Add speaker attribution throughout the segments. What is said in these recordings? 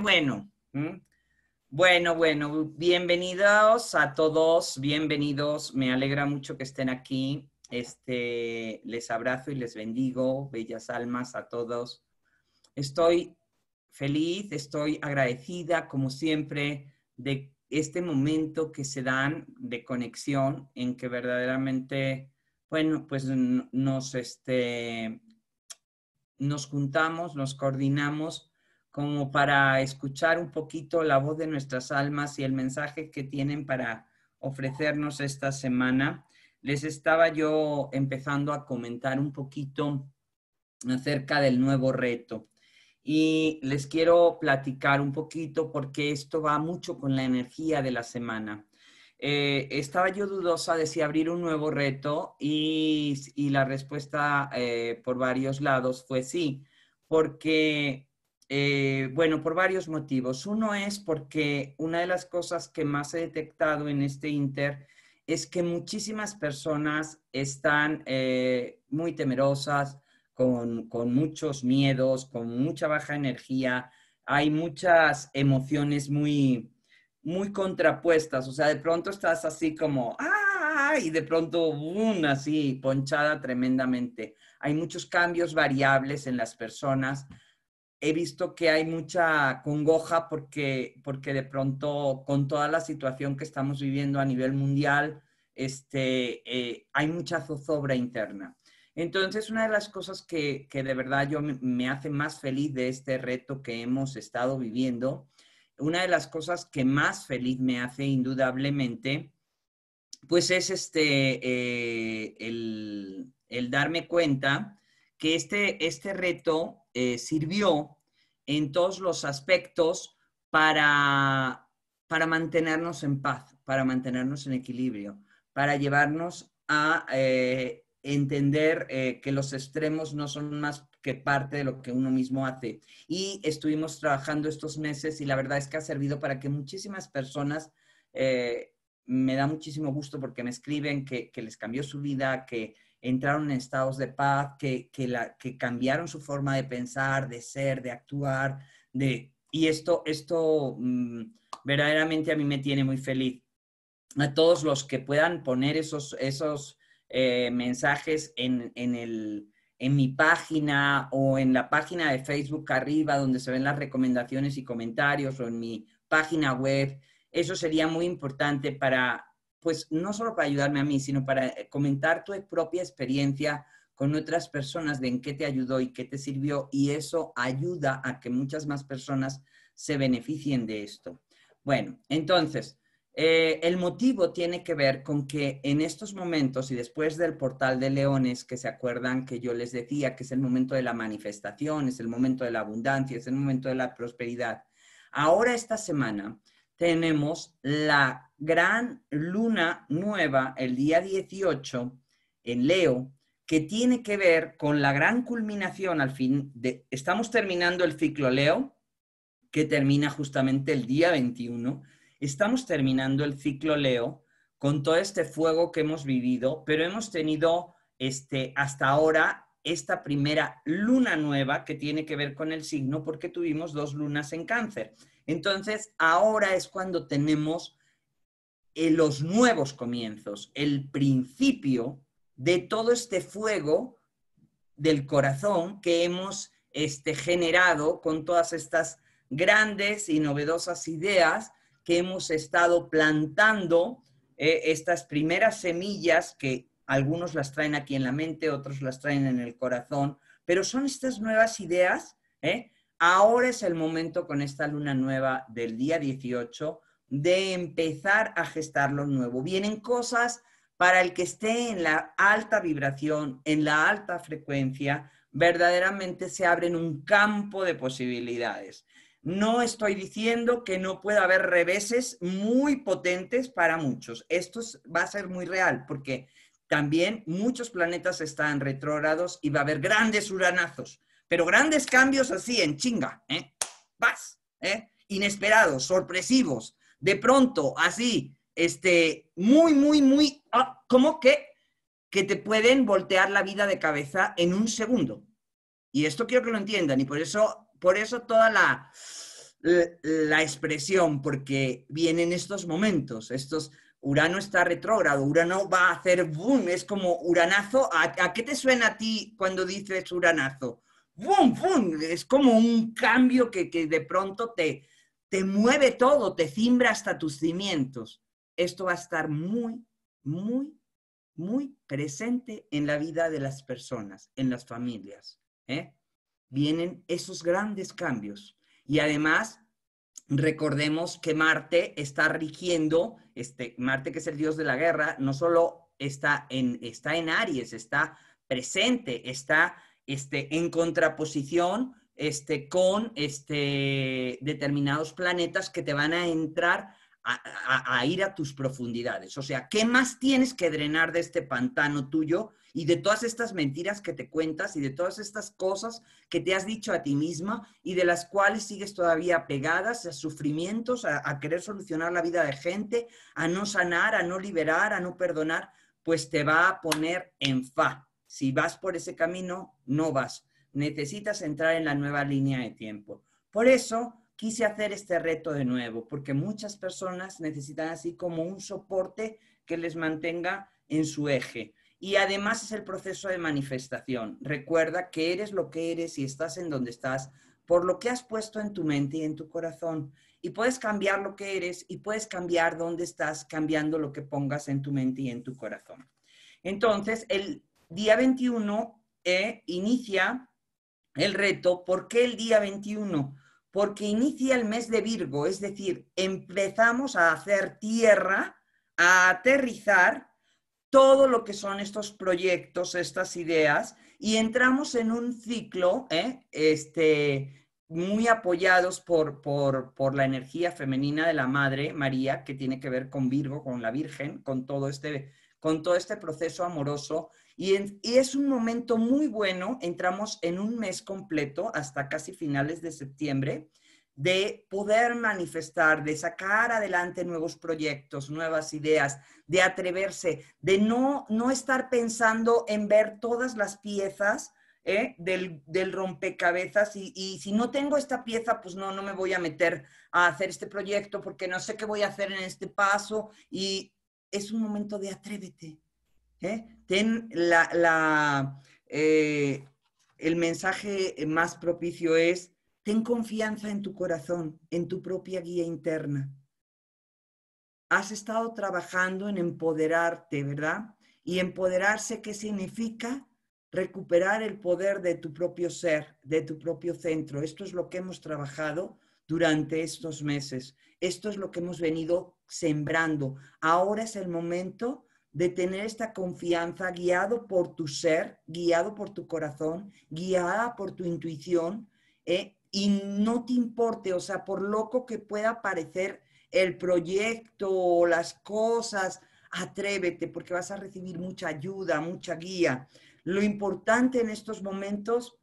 Speaker 1: Bueno, ¿Mm? bueno, bueno, bienvenidos a todos, bienvenidos. Me alegra mucho que estén aquí. Este, les abrazo y les bendigo, bellas almas a todos. Estoy feliz, estoy agradecida, como siempre, de este momento que se dan de conexión en que verdaderamente, bueno, pues nos, este, nos juntamos, nos coordinamos como para escuchar un poquito la voz de nuestras almas y el mensaje que tienen para ofrecernos esta semana. Les estaba yo empezando a comentar un poquito acerca del nuevo reto y les quiero platicar un poquito porque esto va mucho con la energía de la semana. Eh, estaba yo dudosa de si abrir un nuevo reto y, la respuesta eh, por varios lados fue sí, porque eh, bueno, por varios motivos. Uno es porque una de las cosas que más he detectado en este Inter es que muchísimas personas están eh, muy temerosas, con, muchos miedos, con mucha baja energía. Hay muchas emociones muy, muy contrapuestas. O sea, de pronto estás así como, ¡ah! Y de pronto, ¡boom! Así, ponchada tremendamente. Hay muchos cambios variables en las personas he visto que hay mucha congoja porque, porque de pronto con toda la situación que estamos viviendo a nivel mundial, este, eh, hay mucha zozobra interna. Entonces, una de las cosas que, de verdad yo me, hace más feliz de este reto que hemos estado viviendo, una de las cosas que más feliz me hace indudablemente, pues es este, eh, el, el darme cuenta que este, este reto eh, sirvió en todos los aspectos para, para mantenernos en paz, para mantenernos en equilibrio, para llevarnos a eh, entender eh, que los extremos no son más que parte de lo que uno mismo hace. Y estuvimos trabajando estos meses y la verdad es que ha servido para que muchísimas personas, me da muchísimo gusto porque me escriben que, que les cambió su vida, que entraron en estados de paz, que, la, que cambiaron su forma de pensar, de ser, de actuar, de, y esto, esto mm, verdaderamente a mí me tiene muy feliz. A todos los que puedan poner esos, esos eh, mensajes en, en mi página o en la página de Facebook arriba donde se ven las recomendaciones y comentarios o en mi página web, eso sería muy importante para pues no solo para ayudarme a mí, sino para eh, comentar tu propia experiencia con otras personas de en qué te ayudó y qué te sirvió y eso ayuda a que muchas más personas se beneficien de esto. Bueno, entonces, eh, el motivo tiene que ver con que en estos momentos y después del portal de leones, que se acuerdan que yo les decía que es el momento de la manifestación, es el momento de la abundancia, es el momento de la prosperidad, ahora esta semana tenemos la gran luna nueva el día 18 en Leo, que tiene que ver con la gran culminación al fin de... Estamos terminando el ciclo Leo, que termina justamente el día 21. Estamos terminando el ciclo Leo con todo este fuego que hemos vivido, pero hemos tenido este, hasta ahora esta primera luna nueva que tiene que ver con el signo porque tuvimos dos lunas en cáncer. Entonces, ahora es cuando tenemos eh, los nuevos comienzos, el principio de todo este fuego del corazón que hemos este, generado con todas estas grandes y novedosas ideas que hemos estado plantando, eh, estas primeras semillas que algunos las traen aquí en la mente, otros las traen en el corazón, pero son estas nuevas ideas ¿eh? Ahora es el momento con esta luna nueva del día 18 de empezar a gestar lo nuevo. Vienen cosas para el que esté en la alta vibración, en la alta frecuencia, verdaderamente se abren un campo de posibilidades. No estoy diciendo que no pueda haber reveses muy potentes para muchos. Esto va a ser muy real porque también muchos planetas están retrógrados y va a haber grandes uranazos. Pero grandes cambios así en chinga, ¿eh? Paz, ¿eh? Inesperados, sorpresivos, de pronto, así, este, muy, muy, muy, ah, ¿cómo que? Que te pueden voltear la vida de cabeza en un segundo. Y esto quiero que lo entiendan y por eso, por eso toda la, expresión, porque vienen estos momentos, estos Urano está retrógrado, Urano va a hacer boom, es como uranazo. ¿A, qué te suena a ti cuando dices uranazo? ¡Bum, bum! Es como un cambio que, que de pronto te, te mueve todo, te cimbra hasta tus cimientos. Esto va a estar muy, muy, muy presente en la vida de las personas, en las familias. ¿eh? Vienen esos grandes cambios. Y además, recordemos que Marte está rigiendo, este, Marte que es el dios de la guerra, no solo está en, está en Aries, está presente, está este, en contraposición este, con este, determinados planetas que te van a entrar a, ir a tus profundidades. O sea, ¿qué más tienes que drenar de este pantano tuyo y de todas estas mentiras que te cuentas y de todas estas cosas que te has dicho a ti misma y de las cuales sigues todavía pegadas a sufrimientos, a, a querer solucionar la vida de gente, a no sanar, a no liberar, a no perdonar? Pues te va a poner en fa. Si vas por ese camino, no vas. Necesitas entrar en la nueva línea de tiempo. Por eso quise hacer este reto de nuevo, porque muchas personas necesitan así como un soporte que les mantenga en su eje. Y además es el proceso de manifestación. Recuerda que eres lo que eres y estás en donde estás por lo que has puesto en tu mente y en tu corazón. Y puedes cambiar lo que eres y puedes cambiar dónde estás cambiando lo que pongas en tu mente y en tu corazón. Entonces, el día 21 eh, inicia el reto. ¿Por qué el día 21? Porque inicia el mes de Virgo, es decir, empezamos a hacer tierra, a aterrizar todo lo que son estos proyectos, estas ideas, y entramos en un ciclo eh, este, muy apoyados por, la energía femenina de la Madre María, que tiene que ver con Virgo, con la Virgen, con todo este, con todo este proceso amoroso y, es un momento muy bueno, entramos en un mes completo hasta casi finales de septiembre, de poder manifestar, de sacar adelante nuevos proyectos, nuevas ideas, de atreverse, de no, no estar pensando en ver todas las piezas ¿eh? del, rompecabezas y, y, si no tengo esta pieza, pues no, no me voy a meter a hacer este proyecto porque no sé qué voy a hacer en este paso y es un momento de atrévete, ¿eh? Ten la, eh, el mensaje más propicio es, ten confianza en tu corazón, en tu propia guía interna. Has estado trabajando en empoderarte, ¿verdad? Y empoderarse, ¿qué significa? Recuperar el poder de tu propio ser, de tu propio centro. Esto es lo que hemos trabajado durante estos meses. Esto es lo que hemos venido sembrando. Ahora es el momento de tener esta confianza guiado por tu ser, guiado por tu corazón, guiada por tu intuición, ¿eh? y no te importe, o sea, por loco que pueda parecer el proyecto o las cosas, atrévete porque vas a recibir mucha ayuda, mucha guía. Lo importante en estos momentos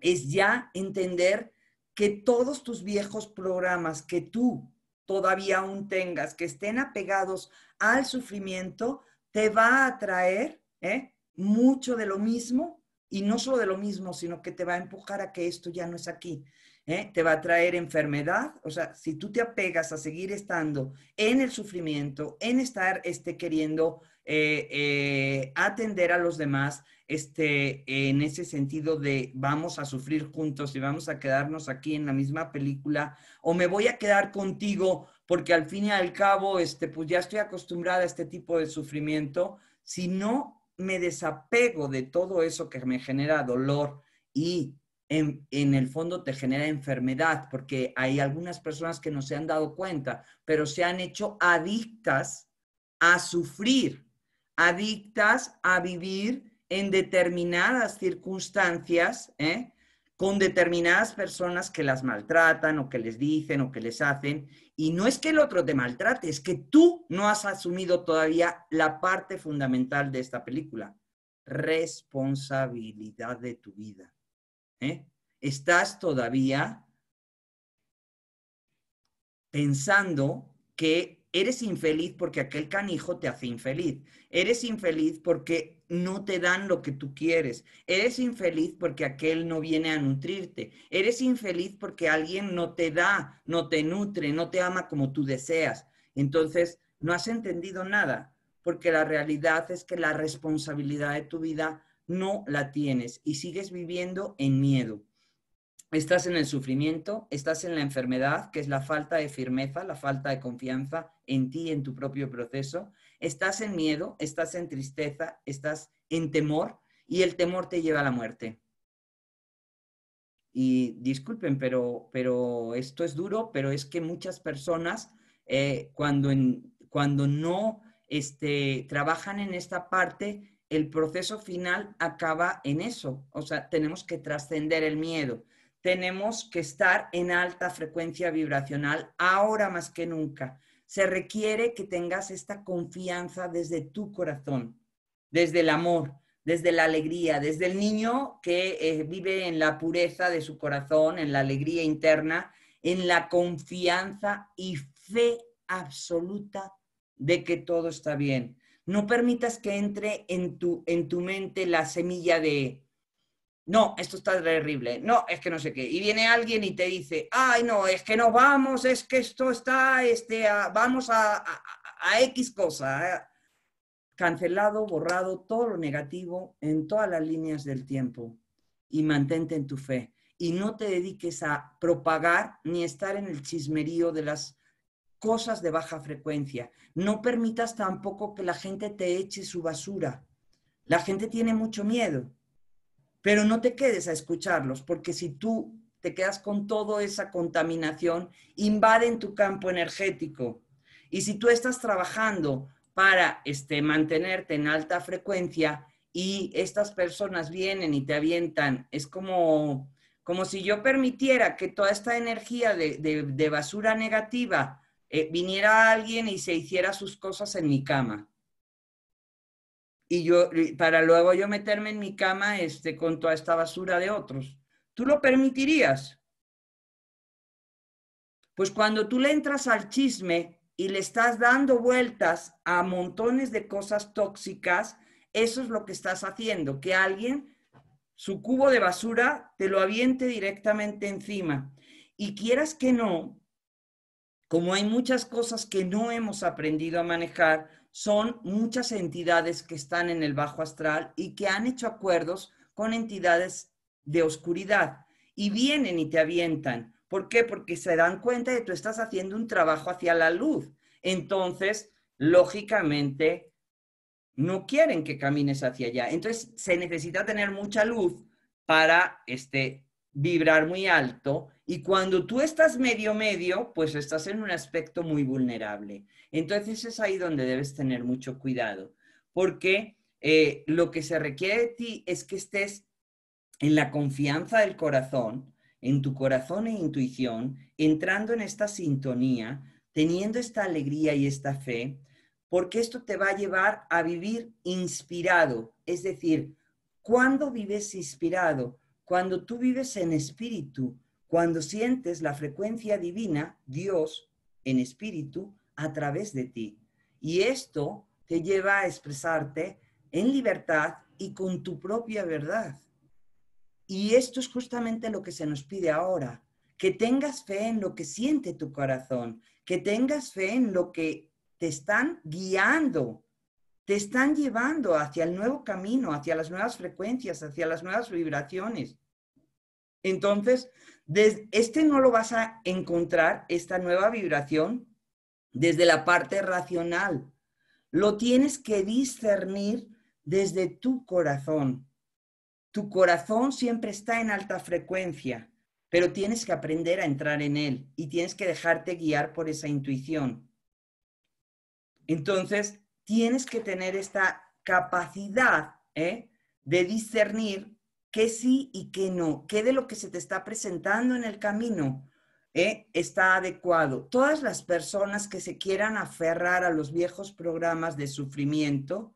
Speaker 1: es ya entender que todos tus viejos programas que tú todavía aún tengas, que estén apegados al sufrimiento, te va a traer ¿eh? mucho de lo mismo y no solo de lo mismo, sino que te va a empujar a que esto ya no es aquí. ¿eh? Te va a traer enfermedad, o sea, si tú te apegas a seguir estando en el sufrimiento, en estar este, queriendo eh, atender a los demás, este, en ese sentido de vamos a sufrir juntos y vamos a quedarnos aquí en la misma película, o me voy a quedar contigo porque al fin y al cabo, este, pues ya estoy acostumbrada a este tipo de sufrimiento, si no me desapego de todo eso que me genera dolor y en, en, el fondo te genera enfermedad, porque hay algunas personas que no se han dado cuenta, pero se han hecho adictas a sufrir, adictas a vivir en determinadas circunstancias, ¿eh? con determinadas personas que las maltratan o que les dicen o que les hacen. Y no es que el otro te maltrate, es que tú no has asumido todavía la parte fundamental de esta película, responsabilidad de tu vida. ¿eh? Estás todavía pensando que Eres infeliz porque aquel canijo te hace infeliz. Eres infeliz porque no te dan lo que tú quieres. Eres infeliz porque aquel no viene a nutrirte. Eres infeliz porque alguien no te da, no te nutre, no te ama como tú deseas. Entonces, no has entendido nada, porque la realidad es que la responsabilidad de tu vida no la tienes y sigues viviendo en miedo estás en el sufrimiento, estás en la enfermedad, que es la falta de firmeza, la falta de confianza en ti, en tu propio proceso, estás en miedo, estás en tristeza, estás en temor y el temor te lleva a la muerte. Y disculpen, pero, esto es duro, pero es que muchas personas eh, cuando, no este, trabajan en esta parte, el proceso final acaba en eso. O sea, tenemos que trascender el miedo tenemos que estar en alta frecuencia vibracional ahora más que nunca. Se requiere que tengas esta confianza desde tu corazón, desde el amor, desde la alegría, desde el niño que eh, vive en la pureza de su corazón, en la alegría interna, en la confianza y fe absoluta de que todo está bien. No permitas que entre en tu, en tu mente la semilla de no, esto está terrible, no, es que no sé qué. Y viene alguien y te dice, ay, no, es que no vamos, es que esto está, este, vamos a, a, a, X cosa. ¿eh? Cancelado, borrado, todo lo negativo en todas las líneas del tiempo y mantente en tu fe. Y no te dediques a propagar ni estar en el chismerío de las cosas de baja frecuencia. No permitas tampoco que la gente te eche su basura. La gente tiene mucho miedo pero no te quedes a escucharlos, porque si tú te quedas con toda esa contaminación, invaden tu campo energético. Y si tú estás trabajando para este, mantenerte en alta frecuencia y estas personas vienen y te avientan, es como, como si yo permitiera que toda esta energía de, basura negativa eh, viniera a alguien y se hiciera sus cosas en mi cama y yo, para luego yo meterme en mi cama este, con toda esta basura de otros. ¿Tú lo permitirías? Pues cuando tú le entras al chisme y le estás dando vueltas a montones de cosas tóxicas, eso es lo que estás haciendo, que alguien su cubo de basura te lo aviente directamente encima. Y quieras que no, como hay muchas cosas que no hemos aprendido a manejar, son muchas entidades que están en el bajo astral y que han hecho acuerdos con entidades de oscuridad y vienen y te avientan. ¿Por qué? Porque se dan cuenta de que tú estás haciendo un trabajo hacia la luz. Entonces, lógicamente, no quieren que camines hacia allá. Entonces, se necesita tener mucha luz para este, vibrar muy alto y cuando tú estás medio medio, pues estás en un aspecto muy vulnerable. Entonces es ahí donde debes tener mucho cuidado, porque eh, lo que se requiere de ti es que estés en la confianza del corazón, en tu corazón e intuición, entrando en esta sintonía, teniendo esta alegría y esta fe, porque esto te va a llevar a vivir inspirado. Es decir, cuando vives inspirado? Cuando tú vives en espíritu, cuando sientes la frecuencia divina, Dios, en espíritu, a través de ti. Y esto te lleva a expresarte en libertad y con tu propia verdad. Y esto es justamente lo que se nos pide ahora, que tengas fe en lo que siente tu corazón, que tengas fe en lo que te están guiando, te están llevando hacia el nuevo camino, hacia las nuevas frecuencias, hacia las nuevas vibraciones. Entonces, este no lo vas a encontrar, esta nueva vibración, desde la parte racional. Lo tienes que discernir desde tu corazón. Tu corazón siempre está en alta frecuencia, pero tienes que aprender a entrar en él y tienes que dejarte guiar por esa intuición. Entonces, tienes que tener esta capacidad ¿eh? de discernir qué sí y qué no, qué de lo que se te está presentando en el camino ¿eh? está adecuado. Todas las personas que se quieran aferrar a los viejos programas de sufrimiento,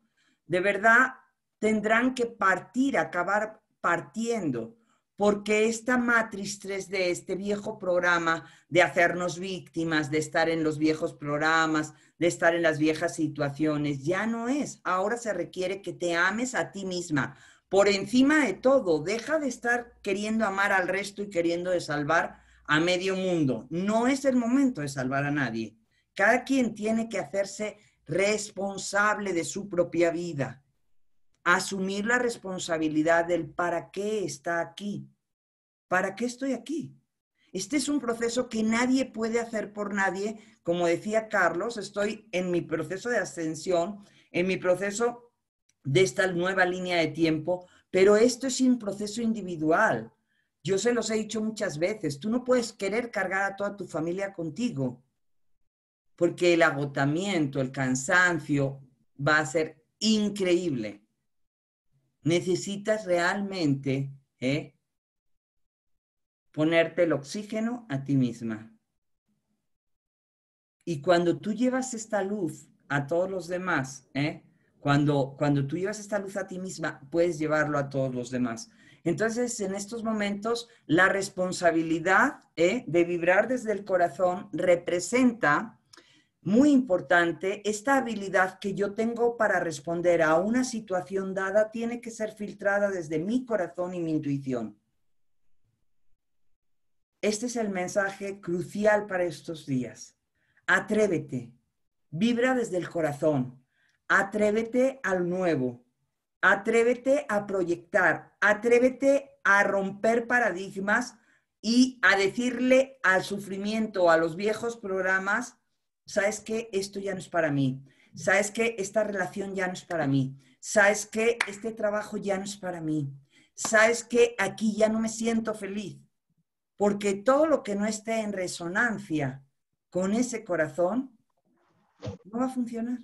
Speaker 1: de verdad tendrán que partir, acabar partiendo, porque esta matriz 3D, este viejo programa de hacernos víctimas, de estar en los viejos programas, de estar en las viejas situaciones, ya no es. Ahora se requiere que te ames a ti misma, por encima de todo, deja de estar queriendo amar al resto y queriendo de salvar a medio mundo. No es el momento de salvar a nadie. Cada quien tiene que hacerse responsable de su propia vida, asumir la responsabilidad del para qué está aquí, para qué estoy aquí. Este es un proceso que nadie puede hacer por nadie. Como decía Carlos, estoy en mi proceso de ascensión, en mi proceso de esta nueva línea de tiempo, pero esto es un proceso individual. Yo se los he dicho muchas veces, tú no puedes querer cargar a toda tu familia contigo, porque el agotamiento, el cansancio va a ser increíble. Necesitas realmente ¿eh? ponerte el oxígeno a ti misma. Y cuando tú llevas esta luz a todos los demás, ¿eh? Cuando, tú llevas esta luz a ti misma, puedes llevarlo a todos los demás. Entonces, en estos momentos, la responsabilidad ¿eh? de vibrar desde el corazón representa, muy importante, esta habilidad que yo tengo para responder a una situación dada tiene que ser filtrada desde mi corazón y mi intuición. Este es el mensaje crucial para estos días. Atrévete, vibra desde el corazón, Atrévete al nuevo, atrévete a proyectar, atrévete a romper paradigmas y a decirle al sufrimiento, a los viejos programas, sabes que esto ya no es para mí, sabes que esta relación ya no es para mí, sabes que este trabajo ya no es para mí, sabes que aquí ya no me siento feliz, porque todo lo que no esté en resonancia con ese corazón no va a funcionar.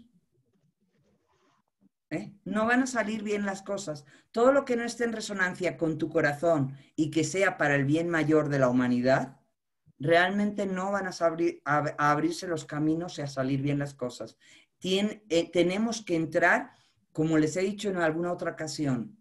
Speaker 1: ¿eh? No van a salir bien las cosas. Todo lo que no esté en resonancia con tu corazón y que sea para el bien mayor de la humanidad, realmente no van a, abrirse los caminos y a salir bien las cosas. Eh, tenemos que entrar, como les he dicho en alguna otra ocasión,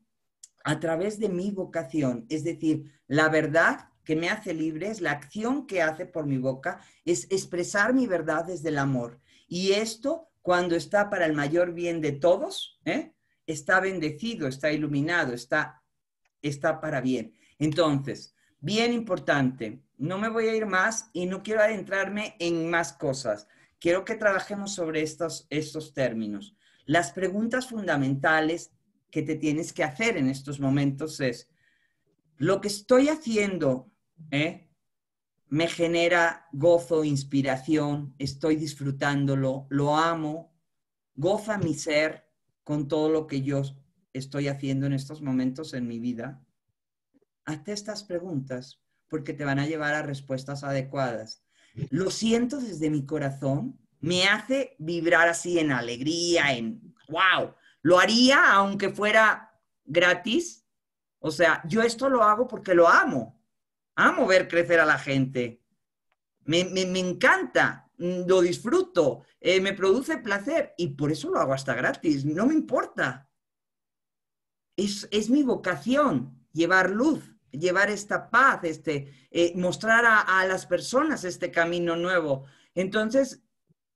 Speaker 1: a través de mi vocación, es decir, la verdad que me hace libre es la acción que hace por mi boca, es expresar mi verdad desde el amor. Y esto cuando está para el mayor bien de todos, ¿eh? está bendecido, está iluminado, está, está para bien. Entonces, bien importante, no me voy a ir más y no quiero adentrarme en más cosas. Quiero que trabajemos sobre estos, estos términos. Las preguntas fundamentales que te tienes que hacer en estos momentos es, ¿lo que estoy haciendo ¿eh? me genera gozo, inspiración, estoy disfrutándolo, lo amo, goza mi ser con todo lo que yo estoy haciendo en estos momentos en mi vida. Hazte estas preguntas porque te van a llevar a respuestas adecuadas. Lo siento desde mi corazón, me hace vibrar así en alegría, en wow, lo haría aunque fuera gratis. O sea, yo esto lo hago porque lo amo Amo ver crecer a la gente. Me, me, encanta, lo disfruto, eh, me produce placer y por eso lo hago hasta gratis. No me importa. Es, mi vocación llevar luz, llevar esta paz, este, eh, mostrar a, las personas este camino nuevo. Entonces,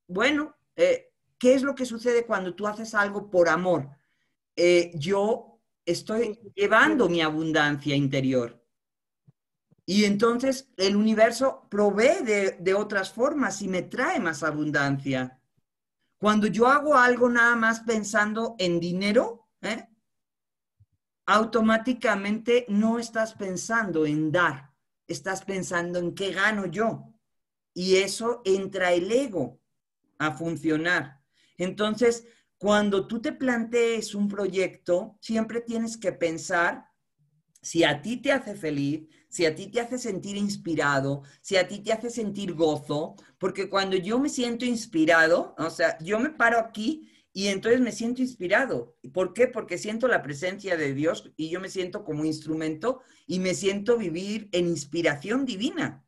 Speaker 1: bueno, eh, ¿qué es lo que sucede cuando tú haces algo por amor? yo estoy llevando mi abundancia interior. Y entonces el universo provee de, otras formas y me trae más abundancia. Cuando yo hago algo nada más pensando en dinero, ¿eh? automáticamente no estás pensando en dar, estás pensando en qué gano yo. Y eso entra el ego a funcionar. Entonces, cuando tú te plantees un proyecto, siempre tienes que pensar si a ti te hace feliz, si a ti te hace sentir inspirado, si a ti te hace sentir gozo, porque cuando yo me siento inspirado, o sea, yo me paro aquí y entonces me siento inspirado. ¿Por qué? Porque siento la presencia de Dios y yo me siento como instrumento y me siento vivir en inspiración divina.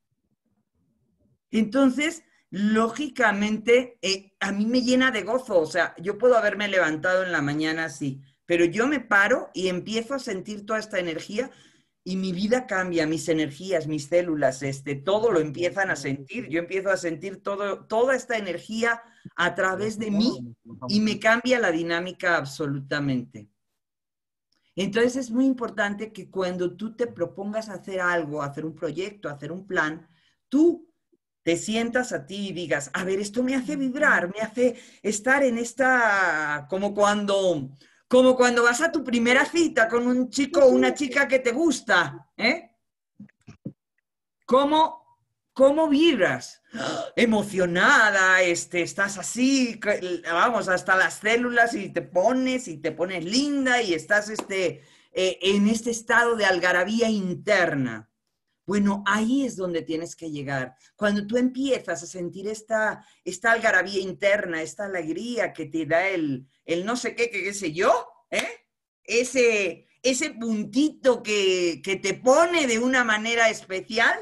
Speaker 1: Entonces, lógicamente, eh, a mí me llena de gozo. O sea, yo puedo haberme levantado en la mañana así, pero yo me paro y empiezo a sentir toda esta energía y mi vida cambia, mis energías, mis células, este, todo lo empiezan a sentir. Yo empiezo a sentir toda esta energía a través de mí y me cambia la dinámica absolutamente. Entonces es muy importante que cuando tú te propongas hacer algo, hacer un proyecto, hacer un plan, tú te sientas a ti y digas, a ver, esto me hace vibrar, me hace estar en esta, como cuando como cuando vas a tu primera cita con un chico o una chica que te gusta, ¿eh? ¿Cómo, cómo vibras? Emocionada, este, estás así, vamos, hasta las células y te pones y te pones linda y estás este, eh, en este estado de algarabía interna. Bueno, ahí es donde tienes que llegar. Cuando tú empiezas a sentir esta, esta algarabía interna, esta alegría que te da el, el no sé qué, que qué sé yo, ¿eh? ese, ese puntito que, que te pone de una manera especial,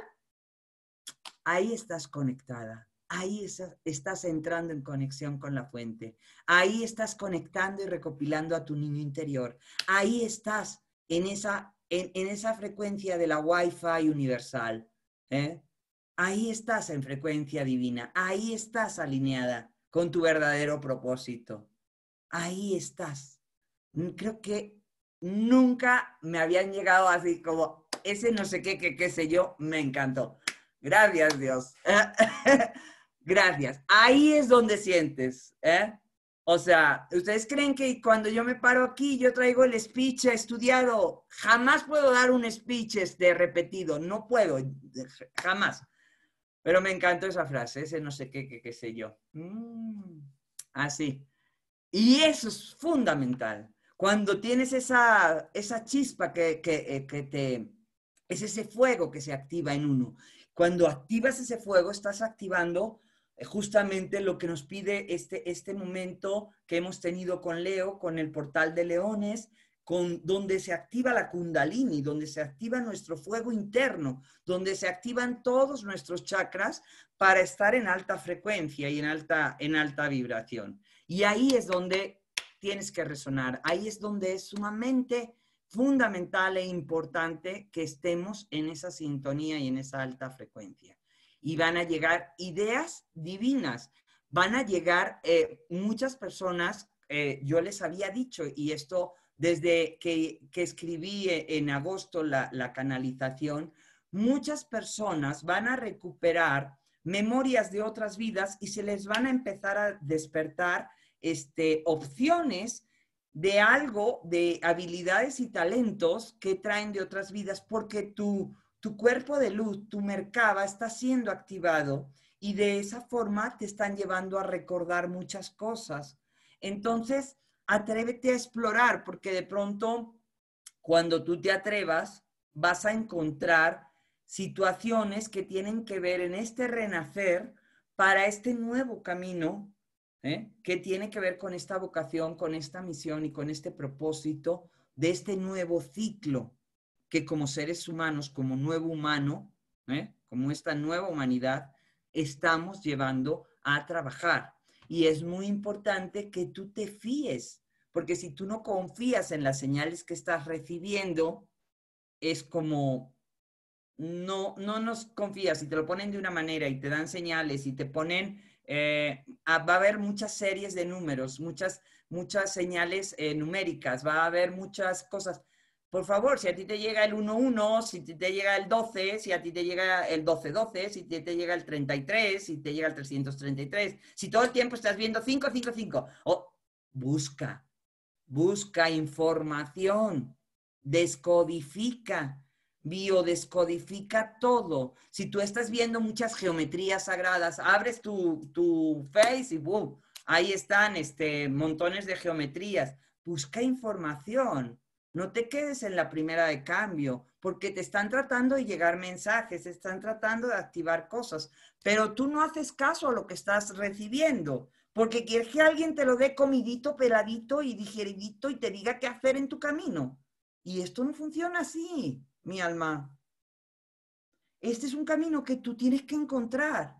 Speaker 1: ahí estás conectada, ahí estás entrando en conexión con la fuente, ahí estás conectando y recopilando a tu niño interior, ahí estás en esa en, esa frecuencia de la Wi-Fi universal. ¿eh? Ahí estás en frecuencia divina, ahí estás alineada con tu verdadero propósito. Ahí estás. Mm, creo que nunca me habían llegado así como ese no sé qué, qué sé yo, me encantó. Gracias, Dios. Gracias. Ahí es donde sientes, ¿eh? O sea, ¿ustedes creen que cuando yo me paro aquí, yo traigo el speech estudiado? Jamás puedo dar un speech de este, repetido, no puedo, jamás. Pero me encantó esa frase, ese no sé qué, qué, sé yo. Mm, así. Ah, y eso es fundamental. Cuando tienes esa, esa chispa que, eh, que te... Es ese fuego que se activa en uno. Cuando activas ese fuego, estás activando eh, justamente lo que nos pide este, este momento que hemos tenido con Leo, con el portal de leones, con, donde se activa la kundalini, donde se activa nuestro fuego interno, donde se activan todos nuestros chakras para estar en alta frecuencia y en alta, en alta vibración. Y ahí es donde tienes que resonar, ahí es donde es sumamente fundamental e importante que estemos en esa sintonía y en esa alta frecuencia y van a llegar ideas divinas. Van a llegar eh, muchas personas, eh, yo les había dicho, y esto desde que, escribí eh, en agosto la, canalización, muchas personas van a recuperar memorias de otras vidas y se les van a empezar a despertar este, opciones de algo, de habilidades y talentos que traen de otras vidas, porque tú tu cuerpo de luz, tu mercaba está siendo activado y de esa forma te están llevando a recordar muchas cosas. Entonces, atrévete a explorar porque de pronto cuando tú te atrevas vas a encontrar situaciones que tienen que ver en este renacer para este nuevo camino ¿eh? que tiene que ver con esta vocación, con esta misión y con este propósito de este nuevo ciclo que como seres humanos, como nuevo humano, ¿eh? como esta nueva humanidad, estamos llevando a trabajar. Y es muy importante que tú te fíes, porque si tú no confías en las señales que estás recibiendo, es como no, no nos confías. Y te lo ponen de una manera y te dan señales y te ponen, eh, va a haber muchas series de números, muchas, muchas señales eh, numéricas, va a haber muchas cosas por favor, si a ti te llega el 1-1, si te llega el 12, si a ti te llega el 12-12, si te, llega el 33, si te llega el 333, si todo el tiempo estás viendo 5-5-5, busca, busca información, descodifica, biodescodifica todo. Si tú estás viendo muchas geometrías sagradas, abres tu, Facebook, y ahí están este, montones de geometrías. Busca información no te quedes en la primera de cambio, porque te están tratando de llegar mensajes, están tratando de activar cosas, pero tú no haces caso a lo que estás recibiendo, porque quieres que alguien te lo dé comidito, peladito y digeridito y te diga qué hacer en tu camino. Y esto no funciona así, mi alma. Este es un camino que tú tienes que encontrar.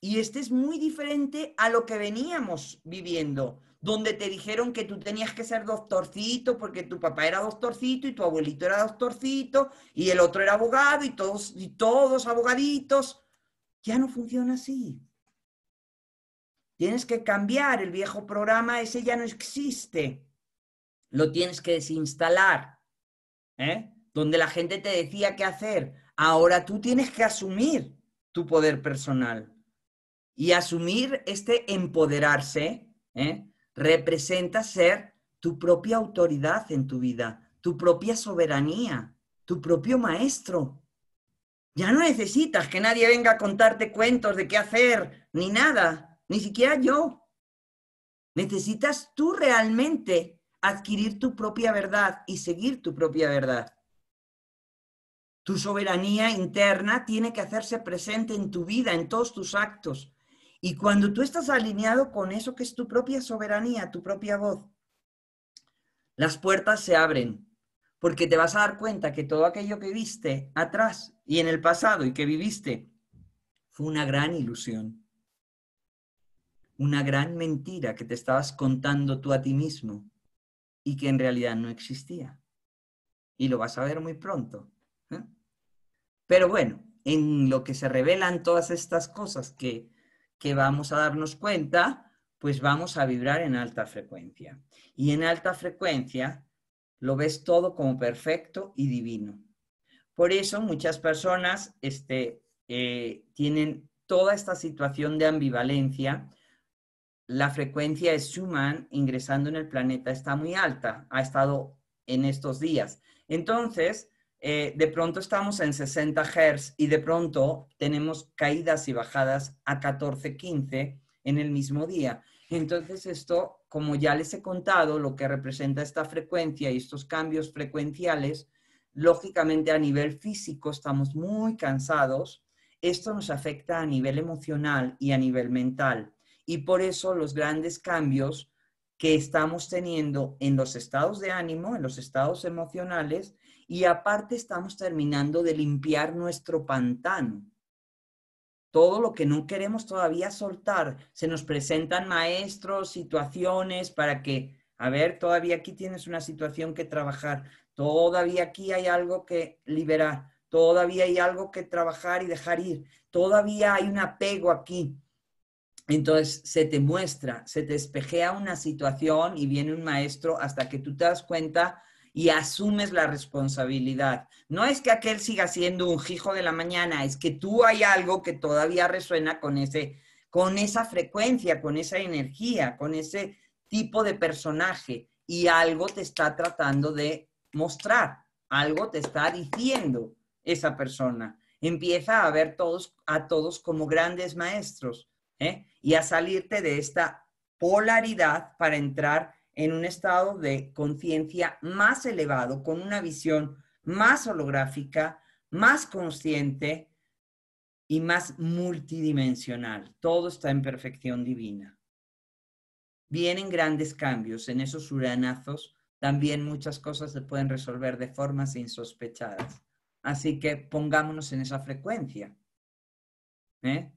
Speaker 1: Y este es muy diferente a lo que veníamos viviendo donde te dijeron que tú tenías que ser doctorcito porque tu papá era doctorcito y tu abuelito era doctorcito y el otro era abogado y todos, y todos abogaditos. Ya no funciona así. Tienes que cambiar el viejo programa, ese ya no existe. Lo tienes que desinstalar. ¿eh? Donde la gente te decía qué hacer. Ahora tú tienes que asumir tu poder personal y asumir este empoderarse, ¿eh? Representa ser tu propia autoridad en tu vida, tu propia soberanía, tu propio maestro. Ya no necesitas que nadie venga a contarte cuentos de qué hacer, ni nada, ni siquiera yo. Necesitas tú realmente adquirir tu propia verdad y seguir tu propia verdad. Tu soberanía interna tiene que hacerse presente en tu vida, en todos tus actos, y cuando tú estás alineado con eso que es tu propia soberanía, tu propia voz, las puertas se abren, porque te vas a dar cuenta que todo aquello que viste atrás y en el pasado y que viviste fue una gran ilusión, una gran mentira que te estabas contando tú a ti mismo y que en realidad no existía. Y lo vas a ver muy pronto. ¿eh? Pero bueno, en lo que se revelan todas estas cosas que que vamos a darnos cuenta, pues vamos a vibrar en alta frecuencia. Y en alta frecuencia lo ves todo como perfecto y divino. Por eso muchas personas este, eh, tienen toda esta situación de ambivalencia. La frecuencia de Schumann ingresando en el planeta está muy alta, ha estado en estos días. Entonces, eh, de pronto estamos en 60 Hz y de pronto tenemos caídas y bajadas a 14, 15 en el mismo día. Entonces esto, como ya les he contado, lo que representa esta frecuencia y estos cambios frecuenciales, lógicamente a nivel físico estamos muy cansados, esto nos afecta a nivel emocional y a nivel mental. Y por eso los grandes cambios que estamos teniendo en los estados de ánimo, en los estados emocionales, y aparte estamos terminando de limpiar nuestro pantano. Todo lo que no queremos todavía soltar. Se nos presentan maestros, situaciones para que, a ver, todavía aquí tienes una situación que trabajar. Todavía aquí hay algo que liberar. Todavía hay algo que trabajar y dejar ir. Todavía hay un apego aquí. Entonces se te muestra, se te espejea una situación y viene un maestro hasta que tú te das cuenta y asumes la responsabilidad. No es que aquel siga siendo un hijo de la mañana, es que tú hay algo que todavía resuena con, ese, con esa frecuencia, con esa energía, con ese tipo de personaje y algo te está tratando de mostrar, algo te está diciendo esa persona. Empieza a ver todos, a todos como grandes maestros ¿eh? y a salirte de esta polaridad para entrar en un estado de conciencia más elevado, con una visión más holográfica, más consciente y más multidimensional. Todo está en perfección divina. Vienen grandes cambios en esos uranazos. También muchas cosas se pueden resolver de formas insospechadas. Así que pongámonos en esa frecuencia. ¿eh?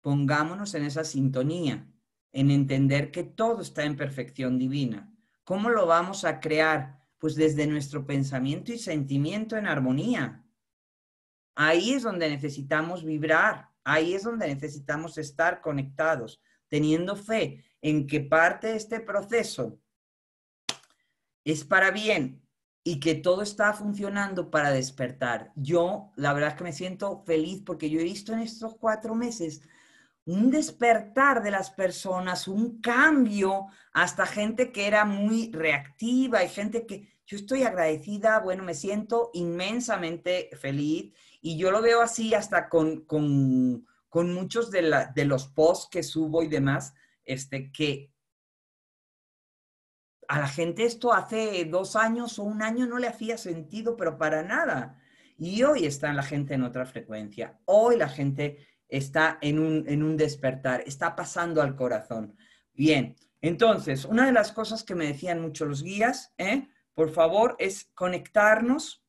Speaker 1: Pongámonos en esa sintonía en entender que todo está en perfección divina. ¿Cómo lo vamos a crear? Pues desde nuestro pensamiento y sentimiento en armonía. Ahí es donde necesitamos vibrar, ahí es donde necesitamos estar conectados, teniendo fe en que parte de este proceso es para bien y que todo está funcionando para despertar. Yo, la verdad es que me siento feliz porque yo he visto en estos cuatro meses un despertar de las personas, un cambio, hasta gente que era muy reactiva y gente que yo estoy agradecida, bueno, me siento inmensamente feliz y yo lo veo así hasta con, muchos de, de los posts que subo y demás, este, que a la gente esto hace dos años o un año no le hacía sentido, pero para nada. Y hoy está la gente en otra frecuencia, hoy la gente está en un, despertar, está pasando al corazón. Bien, entonces, una de las cosas que me decían mucho los guías, ¿eh? por favor, es conectarnos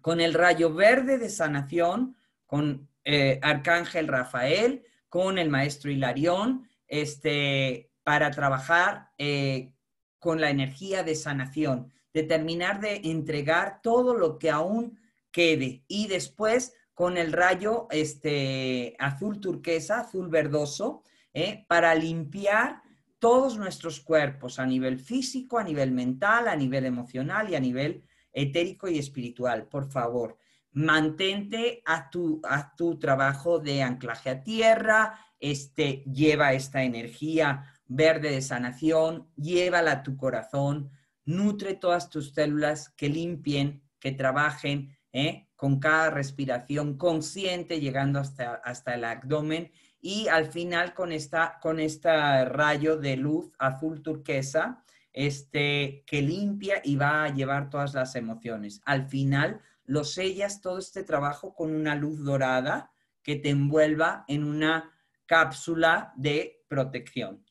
Speaker 1: con el rayo verde de sanación, con eh, Arcángel Rafael, con el maestro Hilarión, este, para trabajar eh, con la energía de sanación, determinar terminar de entregar todo lo que aún quede y después con el rayo este, azul turquesa, azul verdoso, ¿eh? para limpiar todos nuestros cuerpos a nivel físico, a nivel mental, a nivel emocional y a nivel etérico y espiritual. Por favor, mantente a tu, a tu trabajo de anclaje a tierra, este, lleva esta energía verde de sanación, llévala a tu corazón, nutre todas tus células que limpien, que trabajen, ¿eh? con cada respiración consciente llegando hasta, el abdomen y al final con esta este rayo de luz azul turquesa este, que limpia y va a llevar todas las emociones. Al final lo sellas todo este trabajo con una luz dorada que te envuelva en una cápsula de protección.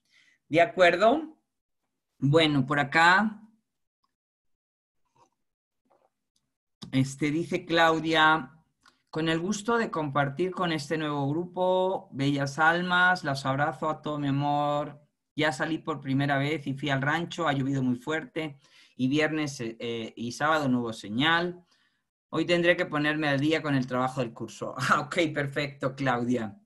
Speaker 1: ¿De acuerdo? Bueno, por acá Este, dice Claudia, con el gusto de compartir con este nuevo grupo, bellas almas, las abrazo a todo mi amor. Ya salí por primera vez y fui al rancho, ha llovido muy fuerte y viernes eh, y sábado nuevo señal. Hoy tendré que ponerme al día con el trabajo del curso. Ah, ok, perfecto, Claudia.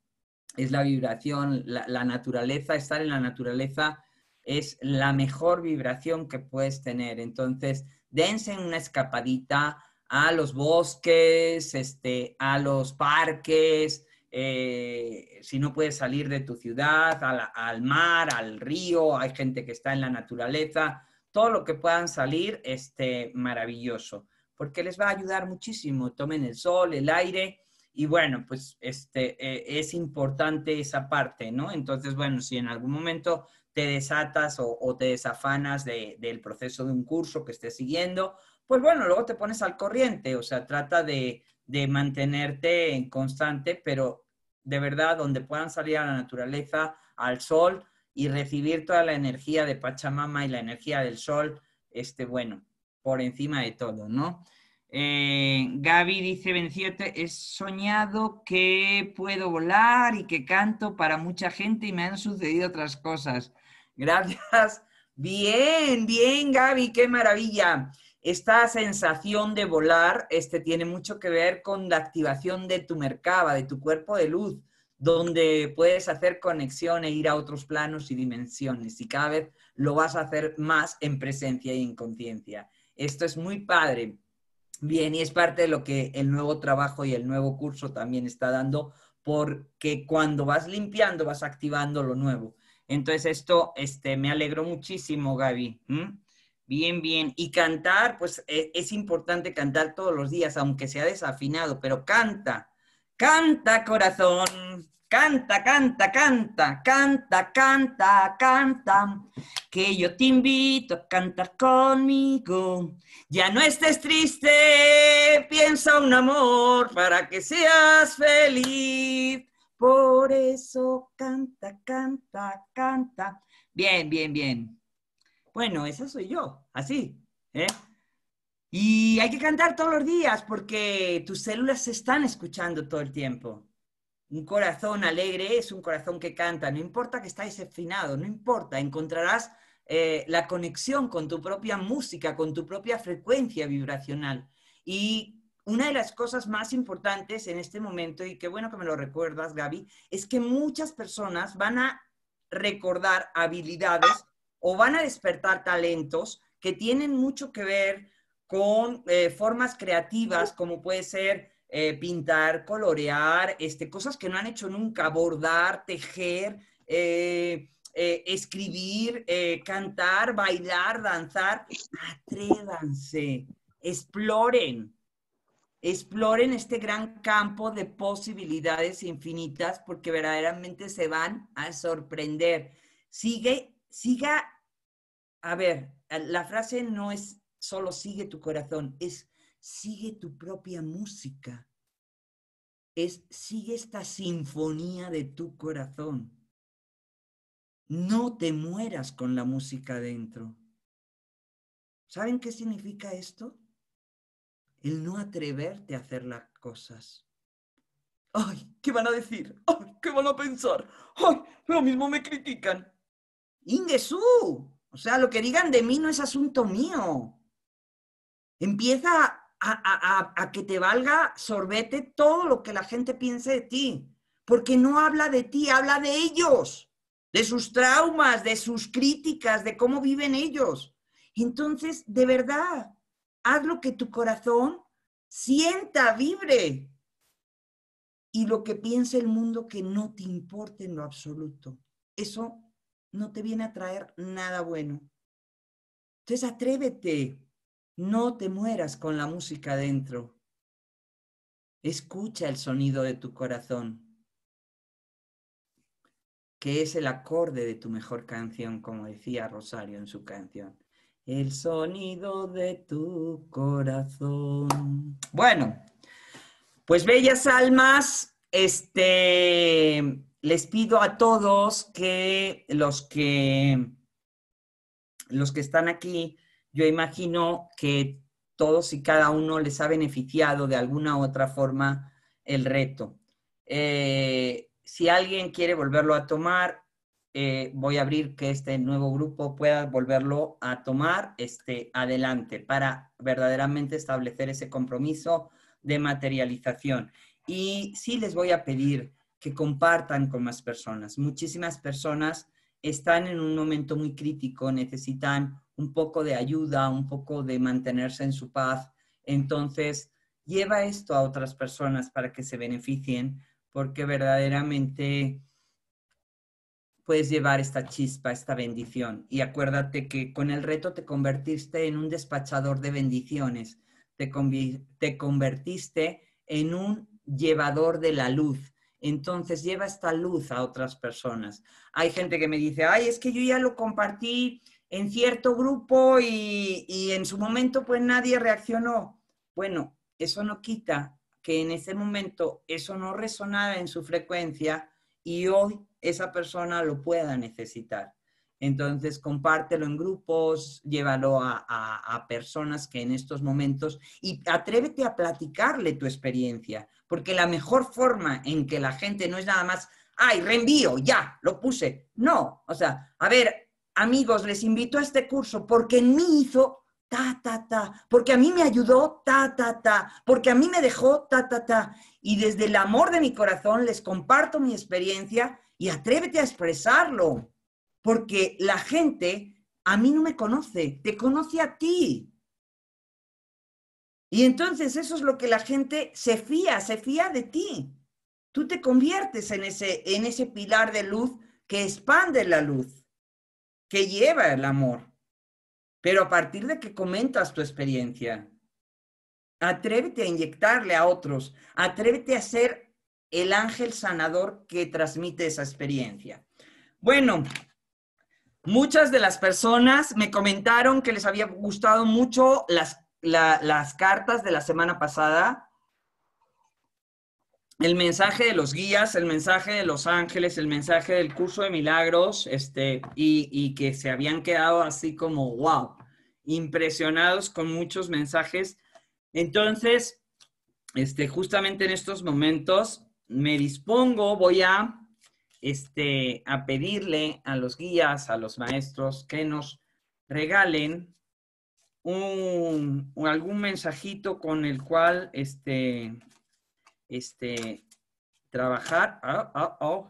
Speaker 1: Es la vibración, la, la naturaleza, estar en la naturaleza es la mejor vibración que puedes tener. Entonces, dense una escapadita, a los bosques, este, a los parques, eh, si no puedes salir de tu ciudad, al, mar, al río, hay gente que está en la naturaleza, todo lo que puedan salir, este, maravilloso, porque les va a ayudar muchísimo, tomen el sol, el aire, y bueno, pues este, eh, es importante esa parte, ¿no? Entonces, bueno, si en algún momento te desatas o, te desafanas del proceso de un curso que estés siguiendo, pues bueno, luego te pones al corriente, o sea, trata de, de mantenerte en constante, pero de verdad, donde puedan salir a la naturaleza, al sol y recibir toda la energía de Pachamama y la energía del sol, este, bueno, por encima de todo, ¿no? Eh, Gaby dice, 27, he soñado que puedo volar y que canto para mucha gente y me han sucedido otras cosas. Gracias. Bien, bien, Gaby, qué maravilla. Esta sensación de volar este, tiene mucho que ver con la activación de tu mercaba, de tu cuerpo de luz, donde puedes hacer conexión e ir a otros planos y dimensiones. Y cada vez lo vas a hacer más en presencia y en conciencia. Esto es muy padre. Bien, y es parte de lo que el nuevo trabajo y el nuevo curso también está dando, porque cuando vas limpiando, vas activando lo nuevo. Entonces, esto este, me alegro muchísimo, Gaby. Bien, bien. Y cantar, pues e, es, importante cantar todos los días, aunque sea desafinado, pero canta, canta corazón, canta, canta, canta, canta, canta, canta, que yo te invito a cantar conmigo. Ya no estés triste, piensa un amor para que seas feliz. Por eso canta, canta, canta. Bien, bien, bien. Bueno, esa soy yo, así. ¿eh? Y hay que cantar todos los días porque tus células se están escuchando todo el tiempo. Un corazón alegre es un corazón que canta, no importa que estáis afinado, no importa, encontrarás eh, la conexión con tu propia música, con tu propia frecuencia vibracional. Y una de las cosas más importantes en este momento, y qué bueno que me lo recuerdas, Gaby, es que muchas personas van a recordar habilidades o van a despertar talentos que tienen mucho que ver con eh, formas creativas como puede ser eh, pintar, colorear, este, cosas que no han hecho nunca, bordar, tejer, eh, escribir, cantar, bailar, danzar. Atrévanse, exploren, exploren este gran campo de posibilidades infinitas porque verdaderamente se van a sorprender. Sigue siga, a ver, la frase no es solo sigue tu corazón, es sigue tu propia música, es sigue esta sinfonía de tu corazón. No te mueras con la música dentro. ¿Saben qué significa esto? El no atreverte a hacer las cosas. ¡Ay! ¿Qué van a decir? ¡Ay! ¿Qué van a pensar? ¡Ay! Lo mismo me critican. Ingesú. O sea, lo que digan de mí no es asunto mío. Empieza a, que te valga sorbete todo lo que la gente piense de ti, porque no habla de ti, habla de ellos, de sus traumas, de sus críticas, de cómo viven ellos. Entonces, de verdad, haz lo que tu corazón sienta, vibre. Y lo que piense el mundo que no te importe en lo absoluto. Eso no te viene a traer nada bueno. Entonces atrévete, no te mueras con la música dentro. Escucha el sonido de tu corazón, que es el acorde de tu mejor canción, como decía Rosario en su canción. El sonido de tu corazón. Bueno, pues bellas almas, este, les pido a todos que los que los que están aquí, yo imagino que todos y cada uno les ha beneficiado de alguna u otra forma el reto. Eh, si alguien quiere volverlo a tomar, eh, voy a abrir que este nuevo grupo pueda volverlo a tomar este, adelante para verdaderamente establecer ese compromiso de materialización. Y sí les voy a pedir que compartan con más personas. Muchísimas personas están en un momento muy crítico, necesitan un poco de ayuda, un poco de mantenerse en su paz. Entonces, lleva esto a otras personas para que se beneficien, porque verdaderamente puedes llevar esta chispa, esta bendición. Y acuérdate que con el reto te convertiste en un despachador de bendiciones, te, te convertiste en un llevador de la luz entonces lleva esta luz a otras personas. Hay gente que me dice, ay, es que yo ya lo compartí en cierto grupo y, en su momento pues nadie reaccionó. Bueno, eso no quita que en ese momento eso no resonara en su frecuencia y hoy esa persona lo pueda necesitar. Entonces, compártelo en grupos, llévalo a, a, personas que en estos momentos y atrévete a platicarle tu experiencia, porque la mejor forma en que la gente no es nada más, ay, reenvío, ya, lo puse. No, o sea, a ver, amigos, les invito a este curso porque en mí hizo ta, ta, ta, porque a mí me ayudó, ta, ta, ta, porque a mí me dejó, ta, ta, ta. Y desde el amor de mi corazón les comparto mi experiencia y atrévete a expresarlo, porque la gente a mí no me conoce, te conoce a ti. Y entonces eso es lo que la gente se fía, se fía de ti. Tú te conviertes en ese, en ese pilar de luz que expande la luz, que lleva el amor. Pero a partir de que comentas tu experiencia, atrévete a inyectarle a otros, atrévete a ser el ángel sanador que transmite esa experiencia. Bueno, muchas de las personas me comentaron que les había gustado mucho las las cartas de la semana pasada, el mensaje de los guías, el mensaje de los ángeles, el mensaje del curso de milagros, este, y, que se habían quedado así como, wow, impresionados con muchos mensajes. Entonces, este, justamente en estos momentos me dispongo, voy a, este, a pedirle a los guías, a los maestros que nos regalen un, algún mensajito con el cual este, este, trabajar. Ah, ah, oh,